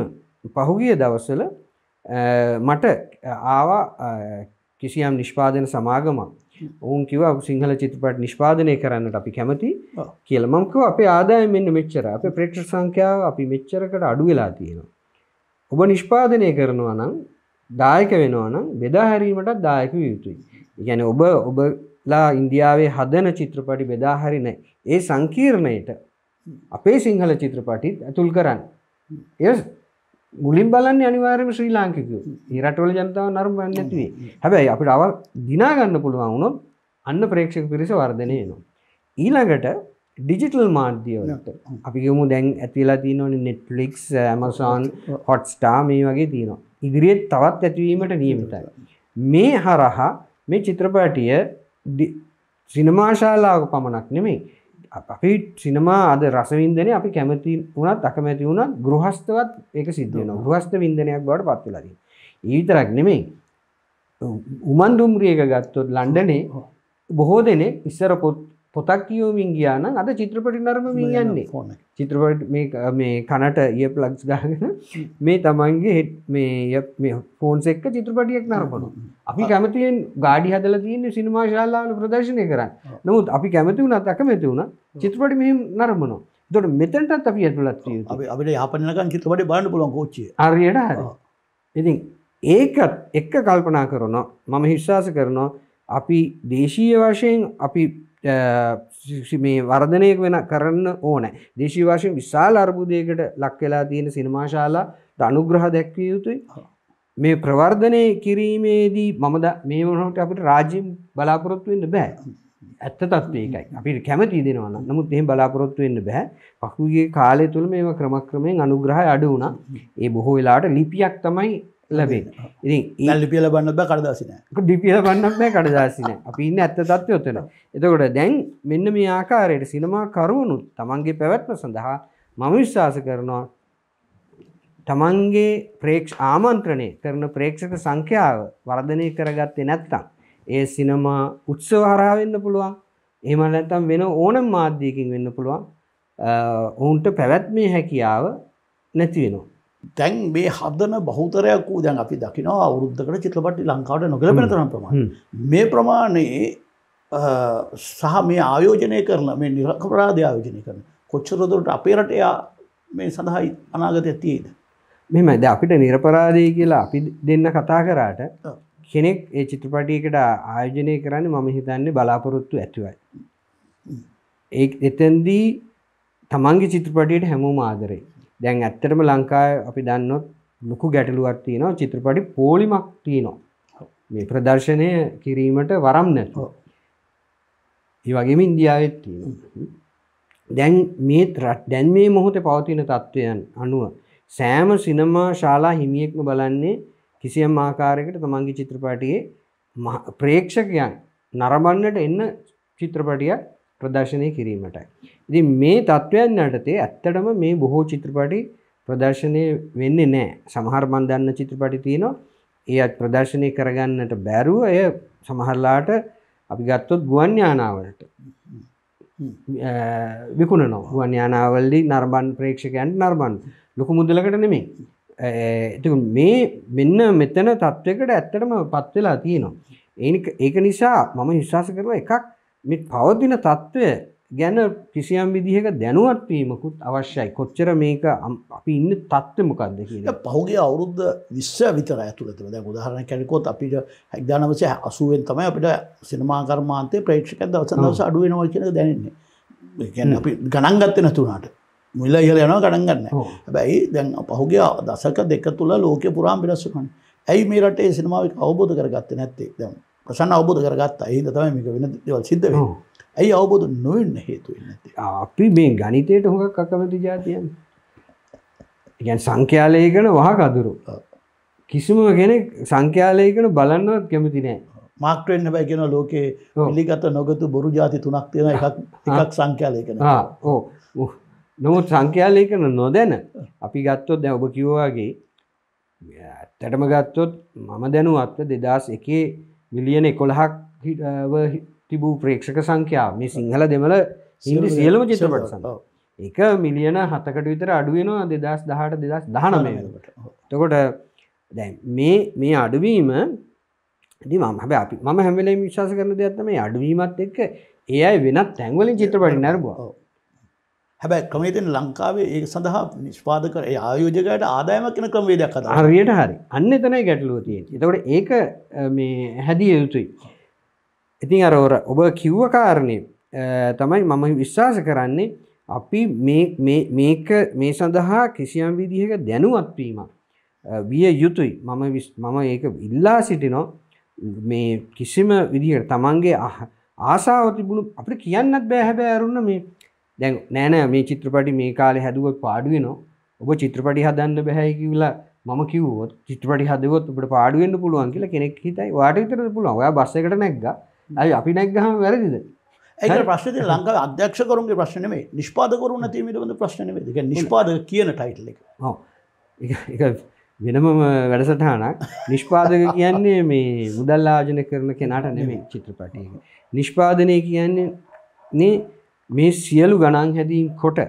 පහුගිය දවස්සල මට ආවා කිසියම් නිෂ්පාදන සමාගමක් ඔවුන් කිව සිංහල චිත්‍රපට නිෂ්පාදනය කරන්නට අපි කැමති කියලමංකව අප ආදාය මෙන්න මෙච්චර අප ප්‍රේට් සංඛ්‍යාව අපි මෙච්චරකට අඩු වෙලා තියෙනවා. ඔබ නිෂ්පාදනය කරනවා නම් දායක වෙනවා නම් බෙදාහැරීමටත් දායක යුතුයි. ගැන ඔබ ඔබලා ඉන්දියාවේ හදන චිත්‍රපටි බෙදාහරි නෑ ඒ සංකීර්ණයට අපේ සිංහල චිත්‍රපටිත් ඇතුල් කරන්න. එ මුලින් බලන්න අනිවාරම ශ්‍රී ලාංකික රටවල ජනතාව නරම් බන්න ඇතිවේ හැබැයි අපිට අව දිනාගන්න පුළුවන් වුණොත් අන්න ප්‍රේක්ෂක පිරිස වර්ධනය නවා. ඊළඟට ඩිජිටල් මාධ්‍යවලට අපිම දැන් ඇතිලා තියනවන නෙට්ලික්ස් ඇමසාන් හොට්ස්ටා මේ වගේ තියෙනවා. ඉදිරිියත් තවත් ඇතිවීමට නියමිතයි. මේ හරහා මේ චිත්‍රපටිය සිනමාශාලාවක පමණක් නෙමේ අපි සිනමා අද රසවින්දනය අපි කැමති වනත් අකමැති වුණත් ගෘහස්තවත් එක සිද්ධන ගෘහස්ත වින්දනයක් බවට පත්වෙලදී. ඊවිතරක් නෙමේ උමන්දුම්රියක ගත්තොත් ලන්ඩනේ බොහෝ දෙනෙ ඉස්සර පොත් පොතක් කියවමින් ගියාන අද චිත්‍රපටි නර්මමින් යන්නේ ඕන චිත්‍රපට මේ කනට ඒ ප්ලක්ස් ගාගෙන මේ තමන්ගේ හෙට් මේ ෆෝන්ස එක්ක චිත්‍රපටියක් නරපනු (laughs) අපි කැමතියෙන් ගාඩි හදල තියන්නේ සිනිමාශාලාල ප්‍රදර්ශනය කරන්න නමුත් අපි කැමති වුණත් අකමැති වුණ චිත්‍රපටි මෙහම නරමනවා දොට මෙතැටත් අපි ඇතුලත් අපිට යපනකන් චිත්‍රපට බාන්න පුලන් කෝච්චි අරයට හර ඉතින් ඒකත් එක්ක කල්පනා කරනවා මම හිශ්වාස කරනවා අපි දේශීය වශයෙන් අපි මේ වර්ධනයක වෙන කරන්න ඕන දේශීවාශයෙන් විශාල අර්බුදයකට ලක්වෙලා තියෙන සිනමාශාලා අනුග්‍රහ දැක්විය යුතුයි මේ ප්‍රවර්ධනය කිරීමේදී මමද මේ වනට අපට රාජ්‍යම් බලාපොරොත්තු වෙන්න බෑ ඇත්ත තත්ව එකයි අපිට කැමති දෙනවන නමුත් එහෙම බලාපොරොත්තු වෙන්න බෑ පහුගේ කාලය තුළ මේම ක්‍රමක්‍රමයෙන් අනුග්‍රහ අඩු වුණා ඒ බොහෝ වෙලාට ලිපියක් තමයි ලැබේ ඉ ලිපිය ලබන්න බ කඩදාසින ඩිපිය බන්නක් බෑ කඩදාසින අපි ඉන්න ඇත්ත තත්වයොත්තෙන එතකොට දැන් මෙන්න මේ ආකාරයට සිනමා කරුවනුත් තමන්ගේ පැවැත්ම සඳහා මම විශ්වාස කරනවා තමන්ගේ ප්‍රේක්ෂ ආමන්ත්‍රණය කරන ප්‍රේක්ෂක සංඛ්‍යාව වර්ධනය කරගත්තේ නැත්තම් ඒ සිනමා උත්සවහරා වෙන්න පුළුවන් එහෙම නැත්තම් වෙන ඕනම් මාධ්‍යයකින් වෙන්න පුළුවන් ඔවුන්ට පැවැත්මේ හැකියාව නැති වෙනවා දැන් මේ හදන බහුතරයක් වූ දැන් අපි දකිනවා අවුරුද්ධකට චිත්‍රපටි ලංකාවට නොකළපෙන තරම් ප්‍රමාණ මේ ප්‍රමාණයේ සහ මේ ආයෝජනය කරන මේ නිරකපරාධ ආයෝජනය කරන කොච්චරදුරට අපේ රටයා මේ සඳහා අනාගත ඇතියේද මෙම ද අපිට නිරපරාධය කියලා අපි දෙන්න කතා කරාට කෙනෙක් ඒ චිත්‍රපටියකට ආයෝජනය කරන්න මම හිතන්නේ බලාපොරොත්තු ඇතිවයි ඒ එතැන්දී තමන්ගේ චිත්‍රපටියට හැමෝම ආදරේ දැන් ඇත්තටම ලංකාව අපි දන්නොත් ලොකු ගැටලුවක් තියෙනවා චිත්‍රපටි පෝලිමක් තියෙනවා මේ ප්‍රදර්ශනය කිරීමට වරම් නැත ඒ වගේම ඉන්දියාවත් තියෙන දැන් මේ රට දැන් මේ මොහොත පවතින තත්ත්වයන් අනුව සෑම සිනමා ශාලා හිමියෙක්ම බලන්නේ කිසියම් ආකාරයකට තමන්ගේ චිත්‍රපටයේ ප්‍රේක්ෂකයන් නරබන්නට එන්න චිත්‍රපටියක් ප්‍රදර්ශනය කිරීමටයි. ඉති මේ තත්ත්වයන් යටතේ ඇත්තටම මේ බොහෝ චිත්‍රපටි ප්‍රදර්ශනය වෙන්න නෑ සමහර මන්දන්න චිත්‍රපටි තියනවා ඒ අත් ප්‍රදර්ශනය කරගන්නට බැරුව ඇය සමහරලාට අපි ගත්තොත් ගුවන් යානාවලට විකුණනවා ගුවන් යානාවල්ලි නර්බන් ප්‍රේක්ෂකයන්ට නර්බන් ලොකු මුදලකට නෙමේ ඇති මේ මෙන්න මෙතන තත්ත්වකට ඇත්තටම පත්වෙලා තියෙනවා ඒ ඒක නිසා මම විශ්වාස කරලා එකක් මේ පවතින තත්ත්වය ගැන කිසියම් විදිහක දැනුවත්වීමකුත් අවශ්‍යයි කොච්චර මේක අපි ඉන්න තත්ත්වමකක්ද කියන පහුගේ අවුරුද්ධ විශ්ස විතර ඇතුළතම දැ උදාහරණ කැනෙකොත් අපිට හැක්දානවසය අසුවෙන් තමයි අපිට සිනමාකර්මාන්තය ප්‍රේක්ෂක දවසදවස අඩුවෙනවල් කියන දැනන්නේ ගැන අපි ගණන්ගත්තෙන තුනාට මුල්ල ඉහල යනවා ගණන්ගන්න හැබැයි දැන් පහුගේ දසක දෙක තුළ ලෝක පුරාම් පිලස්සුකන් ඇයි මේරටේ සිනමාවක් අවබෝධ කරගත්ත නැත්තේ දැම් ප්‍රසන්න අවබෝධ කරගත් අහිද තමයි මේක වෙන දෙවල් සිද්ධ වෙන ඇයි අවබෝධ නොවෙන්න හේතුවෙන්න අපි මේ ගනිතයට හොඟක් අකමැති ජාතියන් ගැන් සංඛ්‍යාලයකන වහකදුරු කිසිම කෙනෙක් සංඛ්‍යාලයකන බලන්නවත් කැමති නෑ මාක්ටෙන් හැබැයි කියෙන ලෝකයේ පිළිගත නොගතු බොරු ජාති තුනක් තියෙන එකක් සංඛ්‍යාලයකන ඕ නොමුත් සංඛ්‍යාලයකන නොදැන අපි ගත්තොත් දැ ඔබ කිව්වාගේ ඇත්තටම ගත්තොත් මම දැනුවත්ව දෙදස් එකේ මිලියන එකොළහක් තිබූ ප්‍රේක්ෂක සංඛ්‍යාව මේ සිංහල දෙමල හිදි සියලම චිත්‍රපට සඳ එක මිලියන හතකට විතර අඩුවෙනවා දෙදස් දහට දෙදස් දහනමයකට තකොට දැ මේ මේ අඩුවීම මම හැ අපි ම හැමලේ විශවාස කරන දෙයක්ත්ම මේ අඩුවීමත් එක්ක ඒ අයි වෙනත් තැන්වලින් චිත්‍රපටි නැරබවා හැබැයි ක්‍රමේතින් ලංකාවේ ඒ සඳහා නිෂ්පාදක ආයෝජකයට ආදායමක් කියන ක්‍රමේදයක් අද හරියට හරි අන්න එතනයි ගැටලුව තියෙන එතකට ඒක හැදිය යුතුයි ඉතින් අරෝර ඔබ කිව්ව කාරණය තමයි මම විශ්වාස කරන්නේ අපි මේක මේ සඳහා කිසියම් විදිහක දැනුවත්වීම විය යුතුයි මම මම ඒක ඉල්ලා සිටිනෝ මේ කිසිම විදිහට තමන්ගේ ආසාාව තිබුණු අපට කියන්නත් බෑහැබෑරුන්න මේ දැන් නෑනෑ මේ චිත්‍රපටි මේ කාලෙ හැදුව පාඩුවෙනවා ඔබ චිත්‍රපටි හදන්න බැහැයි කියලා මම කිව්වොත් චිත්‍රපටි හදවොත් ඔබට පාඩුවෙන්න්න පුළුවන් කියලා කෙනෙක් හිතයි වාට විතර පුළුවන් ඔයා බස්ස එකට නැක්ග ඇයි අපි නැක්ගහම වැරදිද ඒක ප්‍රශ්නති ලංකාව අධ්‍යක්ෂකරුන්ගේ ප්‍රශ්නමේ නිෂ්පාදකරුන් තිීමටබඳ ප්‍රශ්නමේද නිෂ්පාද කියන ටයිටල එක වෙනම වැඩසටහනක් නිෂ්පාදක කියන්නේ මේ මුදල් ආජන කරන කෙනාට නෙමේ චිත්‍රපටය නිෂ්පාදනය කියන්නේ නේ මේ සියලු ගණන් හැදීම් කොට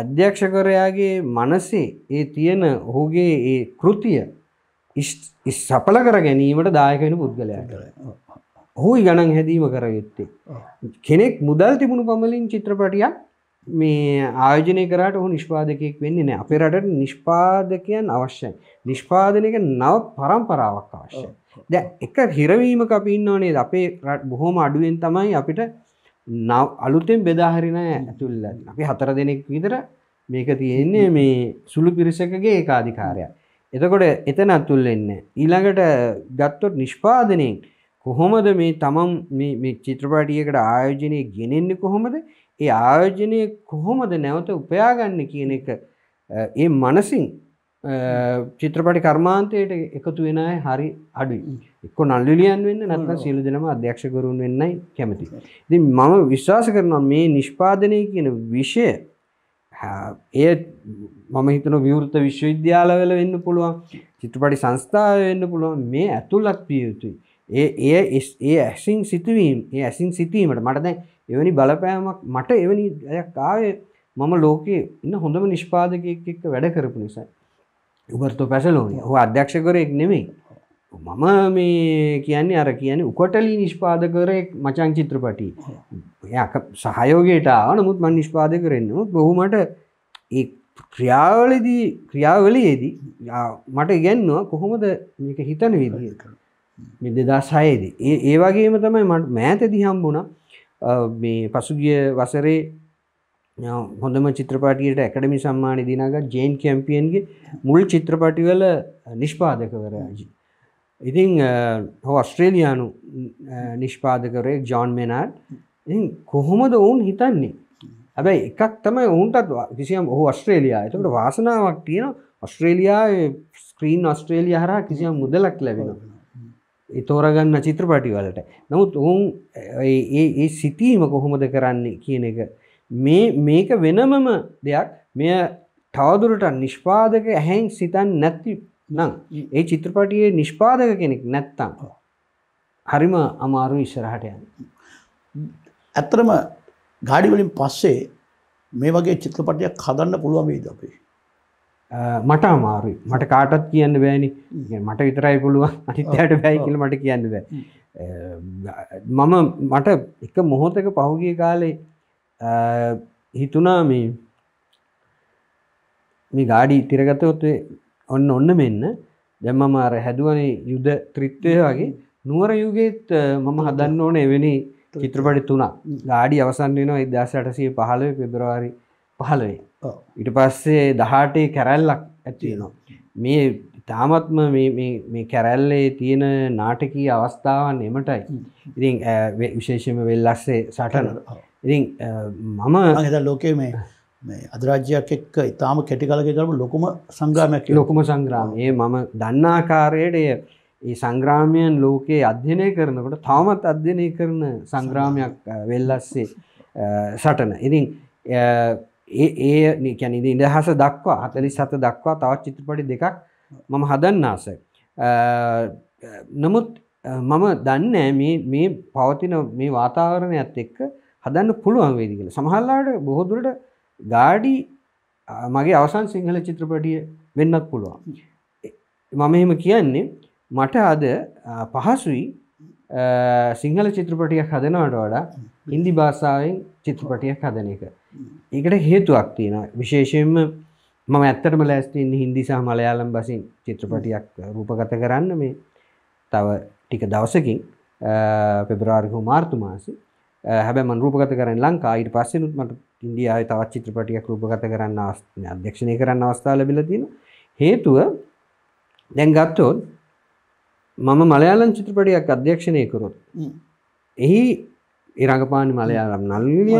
අධ්‍යක්ෂකරයාගේ මනසේ ඒ තියෙන ඔහුගේ ඒ කෘතිය සපල කර ගැනීමට දායකෙන පුද්ගලයා කර ඔහුයි ගණන් හැදීම කරයුත්තේ කෙනෙක් මුදල් තිබුණු පමලින් චිත්‍රපටියක් මේ ආයෝජනය කරට ඔහු නිෂ්පාදකයෙක් වෙන්නේ නෑ අපේ රට නිෂ්පාදකයන් අවශ්‍යයි නිෂ්පාදනක නව පරම්පරාවක් අවශ්‍ය ද එක හිරවීම අපින්න ඕනේ අපේ බොහොම අඩුවෙන් තමයි අපිට නව අලුතෙන් බෙදාහරින ඇතුල්ල අපි හතර දෙනෙක් විතර මේක තියෙන්නේ මේ සුළු පිරිසකගේ ඒකාධිකාරයක්. එතකොට එතන අතුල් එන්න. ඊළඟට ගත්තොත් නිෂ්පාදනයෙන් කොහොමද මේ තමම් චිත්‍රපාටියකට ආයෝජනය ගෙනෙන්නේ කොහොමද ඒ ආයෝජනය කොහොමද නැවත උපයාගන්න කියන එක ඒ මනසින් චිත්‍රපටි කර්මාන්තයට එකතු වෙනය හරි අඩුයි එක්ක නල්ලියන් වෙන්න නැත්න සියලු දෙනම අධ්‍යක්ෂකරුන් වෙන්නයි කැමති. ඉති මම විශ්වාස කරනවා මේ නිෂ්පාදනය කියන විෂය එය මම හිතන විවෘත විශ්වවිද්‍යාලවල වෙන්න පුළුවන් චිත්‍රපටි සංස්ථාව වෙන්න පුළුවන් මේ ඇතුළත් පිය යුතුයි. ඒ ඒ ඒ ඇසින් සිතුවීම් ඒ ඇසින් සිතීමට මටද එවැනි බලපෑමක් මට එවැනි ඇයක් කාවේ මම ලෝකයේ ඉන්න හොඳම නිෂ්පාදකයෙක් එක්ක වැඩ කරපු නිසා උබර්තෝ පැසලෝනි හ අධ්‍යක්ෂකරයෙක් නෙමෙයි මම මේ කියන්නේ අර කියන උකොටලි නිෂ්පාදකරයෙක් මචං චිත්‍රපටි සහයෝගයට ආනමුත් මන් නිෂ්පාද කරන්න බොහොමට ඒ ක්‍රියාවලදී ක්‍රියාවලයේදී මට ඉගැන්නවා කොහොමද මේක හිතන විදිහ කර මෙදදා සයේදී ඒ වගේම තමයි මට මෑතදි හම්බුණ මේ පසුගිය වසරේ හොඳම චිත්‍රපටියට ඇකඩමි සම්මාන දිනගත් ජේන් කැම්පියන්ගේ මුල් චිත්‍රපටිවල නිෂ්පාදකවරජි. ඉතිං හෝ ඔස්ට්‍රේලියයානු නිෂ්පාදකරේ ජෝන් මෙනාඩ් ඉ කොහොමද ඔවුන් හිතන්නේ. ඇබැයි එකක් තමයි ඔවුන්ටත් කිසියම් ඔහු ඔස්ට්‍රේලයා එතකට වාසනාවක් තියෙන ඔස්ට්‍රේලයා ස්ක්‍රීන් ඔස්ට්‍රේලිය හර කිසියම් මුදලක් ලැබෙන. තෝරගන්න චිත්‍රපටි වලට නමුත් ඔවුන් ඒ සිතීම කොහොමද කරන්නේ කියන එක මේ මේක වෙනමම දෙයක් මෙය තවදුරට නිෂ්පාදක ඇහැන් සිතන් නැති නම් ඒ චිත්‍රපටියේ නිෂ්පාදක කෙනෙක් නැත්තම් හරිම අමාරු ඉස්සරහට යන්න. ඇත්තරම ගාඩිවලින් පස්සේ මේ වගේ චිත්‍රපටයක් හදන්න පුළුවන් වේද අපේ. මට අමාරුයි මට කාටත් කියන්න බෑනි මට විතරයි පුළුවන් අනිත්‍යයට බැයි කියල මට කියන්න බෑ. මම මට එක මොහොතක පහුගිය කාලේ හිතුනා මේ මේ ගාඩි තිරගතයොත්ේ ඔන්න ඔන්න මෙන්න දැම්ම මාර හැදුවනේ යුද ත්‍රිත්වය වගේ නුවර යුගෙත් මම හදන්න ඕන එවැනි චිත්‍රපටි තුනා ගාඩි අවසන් වෙනවා ඉදදාසටසය පහලව පෙබරවාරි පහලවේ ඉට පස්සේ දහටේ කැරැල්ලක් ඇතියනවා මේ තාමත්ම මේ කැරැල්ලේ තියෙන නාටකී අවස්ථාවන් එමටයි ඉතින් විශේෂම වෙල්ලස්සේ සටනර ඉති මම ඇද ලෝකයේ මේ අදරාජ්‍යයක් එක්ක ඉතාම කෙටිකාලක කරපු ලොකුම සංග්‍රාමයක් ලොකුම සංග්‍රාමයේ මම දන්නාකාරයට ඒ සංග්‍රාමයන් ලෝකයේ අධ්‍යනය කරනකොට තවමත් අධ්‍යනය කරන සංග්‍රාමයක් වෙල්ලස්සේ සටන ඉතින් ඒ කැනද ඉදහස දක්වා හතලි සත දක්වා තවත් චිත්‍රපටි දෙකක් මම හදන්නාස. නමුත් මම දන්න මේ පවතින මේ වාතාවරණයත් එක්ක හදන්න පුළුවන් වේදි කියලා සමහල්ලාට බොහෝදුරට ගාඩි මගේ අවසන් සිංහල චිත්‍රපටිය වෙන්නත් පුළුවන් මම එහෙම කියන්නේ මට අද පහසුයි සිංහල චිත්‍රපටියක් හදනවට වඩා ඉන්දි භාෂාවෙන් චිත්‍රපටියක් හදන එක. ඒකට හේතුවක් තියෙන විශේෂයෙන්ම මම ඇත්තටම ලෑස්තින්න හින්දි සහ මලයාලම් බසින් චිත්‍රපටියක් රූපගත කරන්න මේ තව ටික දවසකින් පෙබරාර්ගෝ මාර්තුමාසි හැබැ මන් රූපගත කරන්න ලංකා ඊට පස්සෙනුත් මට ඉන්දියාව තවත් චිත්‍රපටියක් රූපගත කරන්න අධ්‍යක්ෂණය කරන්න අවස්ථා ලැබිලා තියෙනවා හේතුව දැන් ගත්තොත් මම මලයාලන් චිත්‍රපටයක් අධ්‍යක්ෂණය කරොත් එහි ඉරඟපාන මලයාලම් නල්ලිය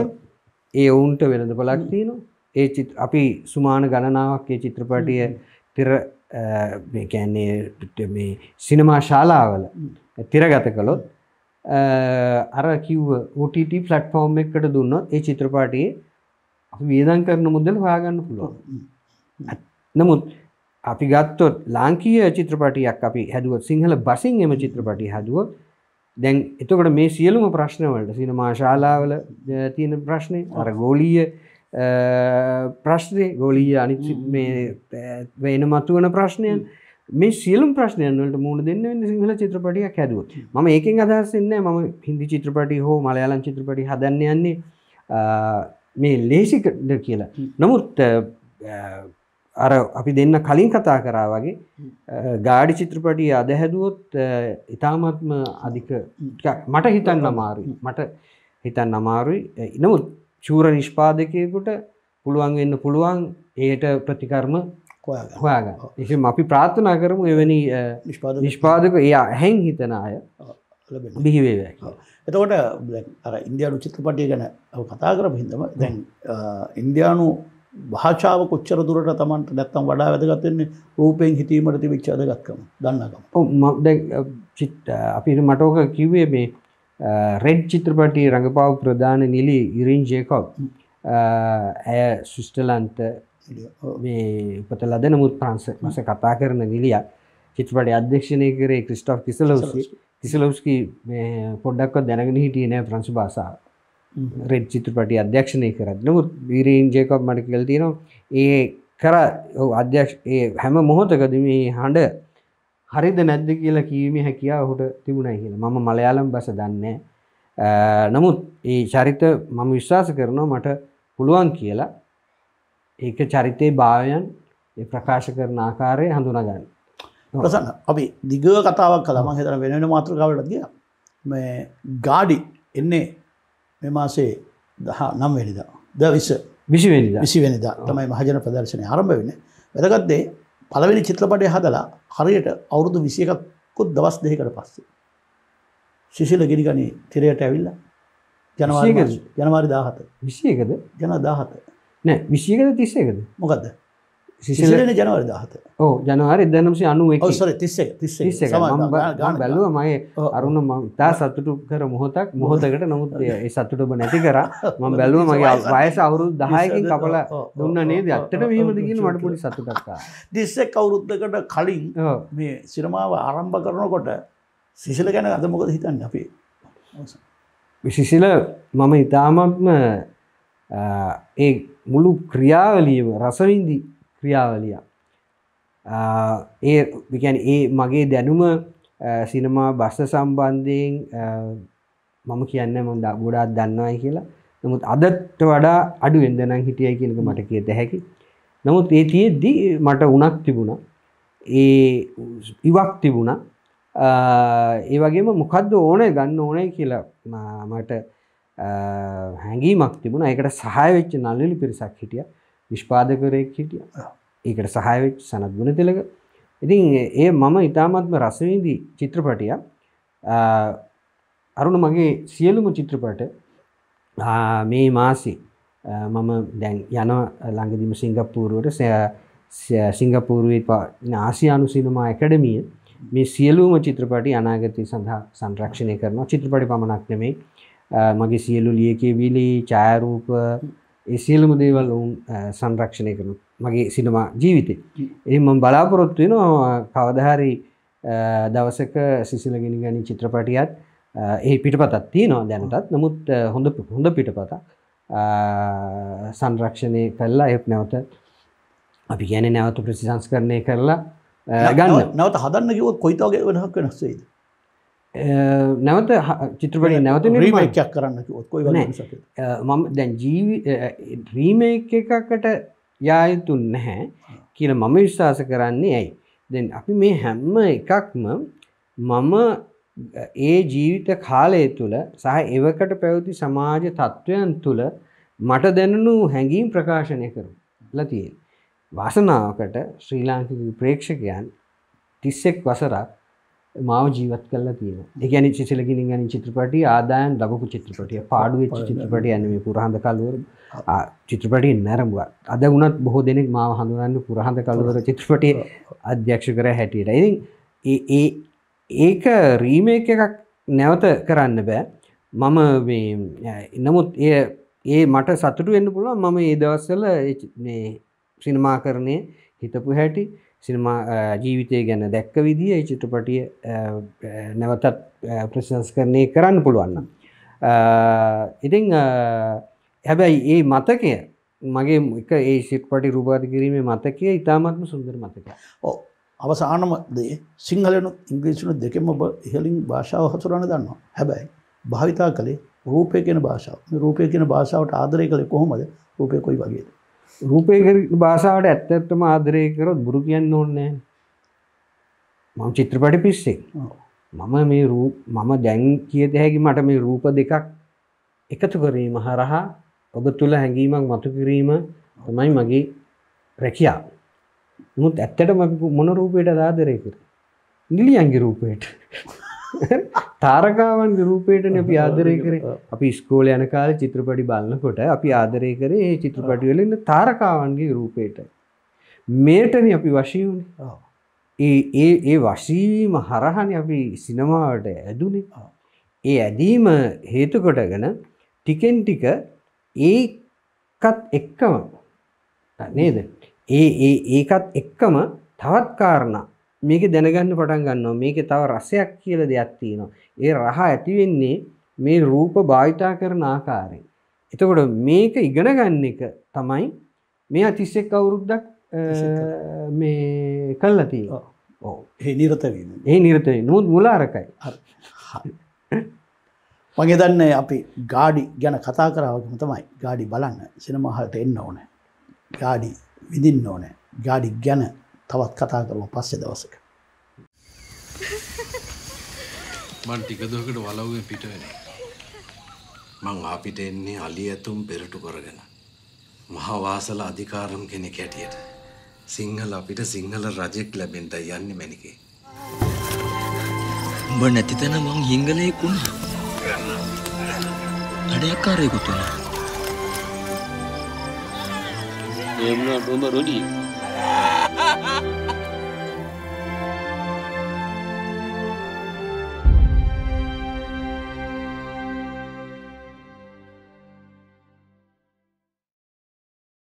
ඒ ඔවුන්ට වෙනද පලක් තියන ඒ අපි සුමාන ගණනාවක් ඒ චිත්‍රපටිය තිර කැන්නේ මේ සිනමා ශාලාවල තිරගත කළොත් අර කිව් OTT ෆලට්ෆෝර්ම් එකට දුන්නොත් ඒ චිත්‍රපාටයේ වියදන් කරන මුදල් හොයාගන්න පුළුවන් නමුත් අපි ගත්තොත් ලාංකීය චිත්‍රපටියක් අපි හැදුවත් සිංහල බසින් එම චිත්‍රපටි හැදුව දැන් එතකොට මේ සියලුම ප්‍රශ්නවලට සිනමා ශාලාවල තියෙන ප්‍රශ්නය අර ගෝලීය ප්‍රශ්නය ගෝලීය අනි මේ වෙන මතුවන ප්‍රශ්නයන් මේ සියලුම් ප්‍රශ්නයන්වලට මුණ දෙන්න සිංහල චිත්‍රපටියක් හැදුවත් ම ඒකෙන් අදහසන්න මම හින්දි චිත්‍රපටි හෝ මලයාලන් චිත්‍රපටි හදන්න යන්නේ මේ ලේසිකඩ කියලා නමුත් අර අපි දෙන්න කලින් කතා කරා වගේ ගාඩි චිත්‍රපටිය අද හැදුවොත් ඉතාමත්ම අධික මට හිතන්න අමාරුයි මට හිතන්න අමාරුයි නමුත් චූර නිෂ්පාදකයකුට පුළුවන් වෙන්න පුළුවන් ඒයට ප්‍රතිකර්ම හොයාගන්න එසම අපි ප්‍රාත්ථනා කරමු එවැනි නිෂ්පාදක එයා හැන් හිතන අය බිහිවේ එතකොට ඉන්දයානු චිත්‍රපටිය ගැන කතා කර හිදම දැන් ඉන්දයානු භාෂාව කොච්චර දුරට තමන්ට නැත්තම් වඩා වැදගත්වෙන්නේ රූපයෙන් හිතීමට තිවිච්චාදගත්කම දන්නකම චිට් අපි මටෝක කිව්වේ මේ රෙඩ් චිත්‍රපටි රඟපාව ප්‍රධාන නිලි ඉරින් ජේකොක් ඇය සුස්ටලන්ට මේ උපත ලද නමුත් ප්‍රංස මස කතා කරන ගිලියක් චිත්‍රපට අධ්‍යක්ෂණය කරේ ක්‍රිස්ටෝ් කිසලවසි කිසිලවස්කි පොඩ්ඩක්ව දැනගෙන හිටිය නෑ ප්‍රංශ භාසා රෙඩ් චිත්‍රපටි අධ්‍යක්ෂණය කරත් නමුත් වීරීන් ජයකොබ් මට කල්තිනවා ඒ කර අධ්‍යක්ෂ හැම මොහොතකද මේ හඬ හරිද නැද්ද කියලා කීම හැකියා ඔහුට තිබුණයි කියලා මම මලයාලම් බස දන්නේ නමුත් ඒ චරිත මම විශ්වාස කරනවා මට පුළුවන් කියලා ඒක චරිතය භාවයන් ප්‍රකාශ කරන ආකාරය හඳුනගන්න ප්‍රසන්න අපි දිග කතාවක් කළම හිතන වෙනෙන මාතෘකාවලට ගිය මේ ගාඩි එන්නේ මෙ මාසේ දහ නම් වෙනිදා ද විස විසිවෙනි විසිවෙනිදා තමයි මහජන ප්‍රදර්ශනය ආරම්භ වෙන වැදගත්දේ පළවෙනි චිත්‍රපටය හදලා හරියට අවුරුදු විසියකකුත් දවස් දෙකට පස්සේ ශිසිල ගිරිගනී තිරයට ඇවිල්ලා ජනවාරි ජනවාරි දාහත විසියකද ජන දාහත නෑ විශීකද තිස්සේකද මොකද සිසිලන ජනවර දහත ඕ ජනවාර එදනම්සි අනුවසර තිස්සේ ගාන බැලුව මගේ අරුණ ම ඉතා සතුටු කර මොහොතක් මොහොතකට නමුත් ඒ සතුටම නැති කර ම බැලුව මගේ වයස අවුරු දහයකින් කපල දුන්න නේ දත්තට වීමදකින් මට පොඩි සතුටක්කා දිස්ස කවුරුද්ධකට කලින් මේ සිරමාව ආරම්භ කරනකොට සිසිල ගැන අද මොකද හිතන්න අපි විශිසිල මම ඉතාමත්ම ඒ මුළු ක්‍රියාවලියම රසවින්දි ක්‍රියාවලිය ඒ විකැන් ඒ මගේ දැනුම සිනමා බස්ස සම්බන්ධයෙන් මම කියන්න මොද ගොඩාත් දන්නවායි කියලා නමුත් අදට වඩා අඩු වෙන්දනම් හිටිය කියනක මට කියත හැකි නමුත් ඒ තියෙද්දී මට උනක් තිබුණා ඒ ඉවක් තිබුණා ඒ වගේම මොකක්ද ඕනය ගන්න ඕනය කියලා මට හැඟීමක් තිබුණ ඒකට සහයවෙච්ච නල්ලිලි පිරිසක් හිටිය නිෂ්පාදකරයෙක් හිටිය ඒකට සහයවෙච් සනත් ගුණ තිලක ඉතින් ඒ මම ඉතාමත්ම රසවිදී චිත්‍රපටිය අරුණ මගේ සියලුම චිත්‍රපට මේ මාසි මම දැන් යන ළඟදිම සිංගප්පූරුවට සිංගපූරුවේ ආසියානු සිනමා එකඩමිය මේ සියලූම චිත්‍රපටි අනාගතය සඳහා සංරක්ෂණය කරනවා චිත්‍රපටි පමණක් නෙමෙයි මගේ සියලු ලියකෙවිලි චායරූප සියලුම දේවල් ඔවුන් සංරක්ෂණය කරන මගේ සිනමා ජීවිතය. එම බලාපොරොත්තු වෙනවා කවදහරි දවසක සිසිලගෙන ගනි චිත්‍රපටියත් ඒ පිටපතත් තියෙනවා දැනටත් නමුත් හොඳ හොඳ පිටපතක් සංරක්ෂණය කල්ලා එ නැවත අපි ගැන නැවත ප්‍රසිසංස් කරණය කරලා ගන්න නවත හදන්න ගවත් කොයිතාවගේ වෙනහක් වෙනස්සේද Uh, නැවත චිත්‍රපටය නැවත නිර්මච්චක් කරන්න ඔත්කොයි uh, මම දැන් ජීවි රීමේක් uh, එකකට යායුතු නැහැ කියල මම විශ්වාස කරන්නේ ඇයි. දැන් අපි මේ හැම්ම එකක්ම මම ඒ ජීවිත කාලය තුළ සහ එවකට පැවති සමාජ තත්ත්වයන් තුළ මට දැනනු හැඟීම් ප්‍රකාශනය කරු ලතියෙන්. වාසනාවකට ශ්‍රී ලාංකික ප්‍රේක්ෂකයන් තිස්සෙක් වසරක් මාව ජීවත් කල්ලා තියෙන එකන චිසලකින් ගනි චිත්‍රපටි ආදායන් ලබපු චිත්‍රපටිය පාඩු වෙච්ච චිත්‍රපටි ඇනම පුරහන්ද කල්ුවර චිත්‍රපටි නැරඹුව අද වුණත් බොහෝ දෙනෙක් මාව හඳුරන්න පුරහන්ද කල්ුවර චිත්‍රපටිය අධ්‍යක්ෂ කර හැටියට ඉති ඒ ඒක රීමේක එකක් නැවත කරන්න බෑ මම එනමුත් එය ඒ මට සතුටු වෙන්න පුළුව මම ඒ දවස්සල සිනමා කරණය හිතපු හැටි සිනමා ජීවිතය ගැන දැක්ක විදිහ චිත්‍රපටිය නැවතත් ප්‍රශංස්කරණය කරන්න පුළුවන්න. ඉතිං හැබැයි ඒ මතකය මගේ එක ඒ සිට්පටි රූපාද කිරීමේ මතකය ඉතාමත්ම සුන්දර මතක ඕ අවසානම දේ සිංහලනු ඉංග්‍රීසිනු දෙකෙම ඔබ ඉහලින් භාෂාව හතුරණ දන්නවා හැබැයි භාවිතා කළේ රූපය කියෙන භාෂාව රූපය කියෙන භාෂාවට ආදරය කළේ කොහොමද රූපය කොයි වගේද රූපය භාෂාවට ඇත්තඇත්තම ආදරය කරොත් බුරු කියන්න ඕන්නෑ මම චිත්‍රපටි පිස්සෙක් මම මේ මම දැන් කියත හැකි මට මේ රූප දෙකක් එකතු කිරීම හරහා ඔබ තුළ හැඟීමක් මතු කිරීම තමයි මගේ රැකියා මුත් ඇත්තට ම මොන රූපයට ආදරය කර නිලියන්ගේ රූපයට තාරකාවන් විරූපයටන අපි ආදරය කරේ අපි ස්කෝල යන කාල චිත්‍රපටි බලන්නකොට අපි ආදරය කරේ ඒ චිත්‍රපටිවලන්න තාරකාවන්ගේ රූපයට මේටන අපි වශීවුණ ඒ ඒ ඒ වශීවීම හරහන අපි සිනමාවට ඇදුනේ ඒ ඇදීම හේතුකොටගෙන ටිකෙන් ටික ඒකත් එක්කම නේද ඒ ඒ ඒකත් එක්කම තවත් කාරණ මේක දැනගන්න පටන් ගන්නවා මේක තව රසයක් කියල දෙයක් තියෙනවා ඒ රහ ඇතිවෙන්නේ මේ රූප භාවිතා කරන ආකාරයෙන්. එතකොට මේක ඉගෙන ගන්න එක තමයි මේ අතිස්සෙක් අවුරුද්දක් මේ කල්ලතිය ඒ නිරතවීම ඒ නිරතයි නොත් මුලාරකයි මගේ දන්න අපි ගාඩි ගැන කතා කරාවකම තමයි ගාඩි බලන්න සිනමහල්ට එන්න ඕන ගාඩි විදින්න ඕනෑ ගාඩි ගැන තවත් කතා කරම පස්සෙ දවසක. මං ටික දුවකට වලව්ගෙන් පිට වෙනවා. මං ආපිට එන්නේ අලි ඇතුම් පෙරටු කරගෙන. මහා වාසල අධිකාරම් කෙනෙක් ඇටියට. සිංහල අපිට සිංහල රජෙක් ලැබෙන්න යන්නේ මැනිකේ. උඹ නැති තැන මං හිංගලෙක් වුණා. අඩයක්කාරයෙකුත් වුණා. ඒ වුණාට උඹ රොඩියෙක්.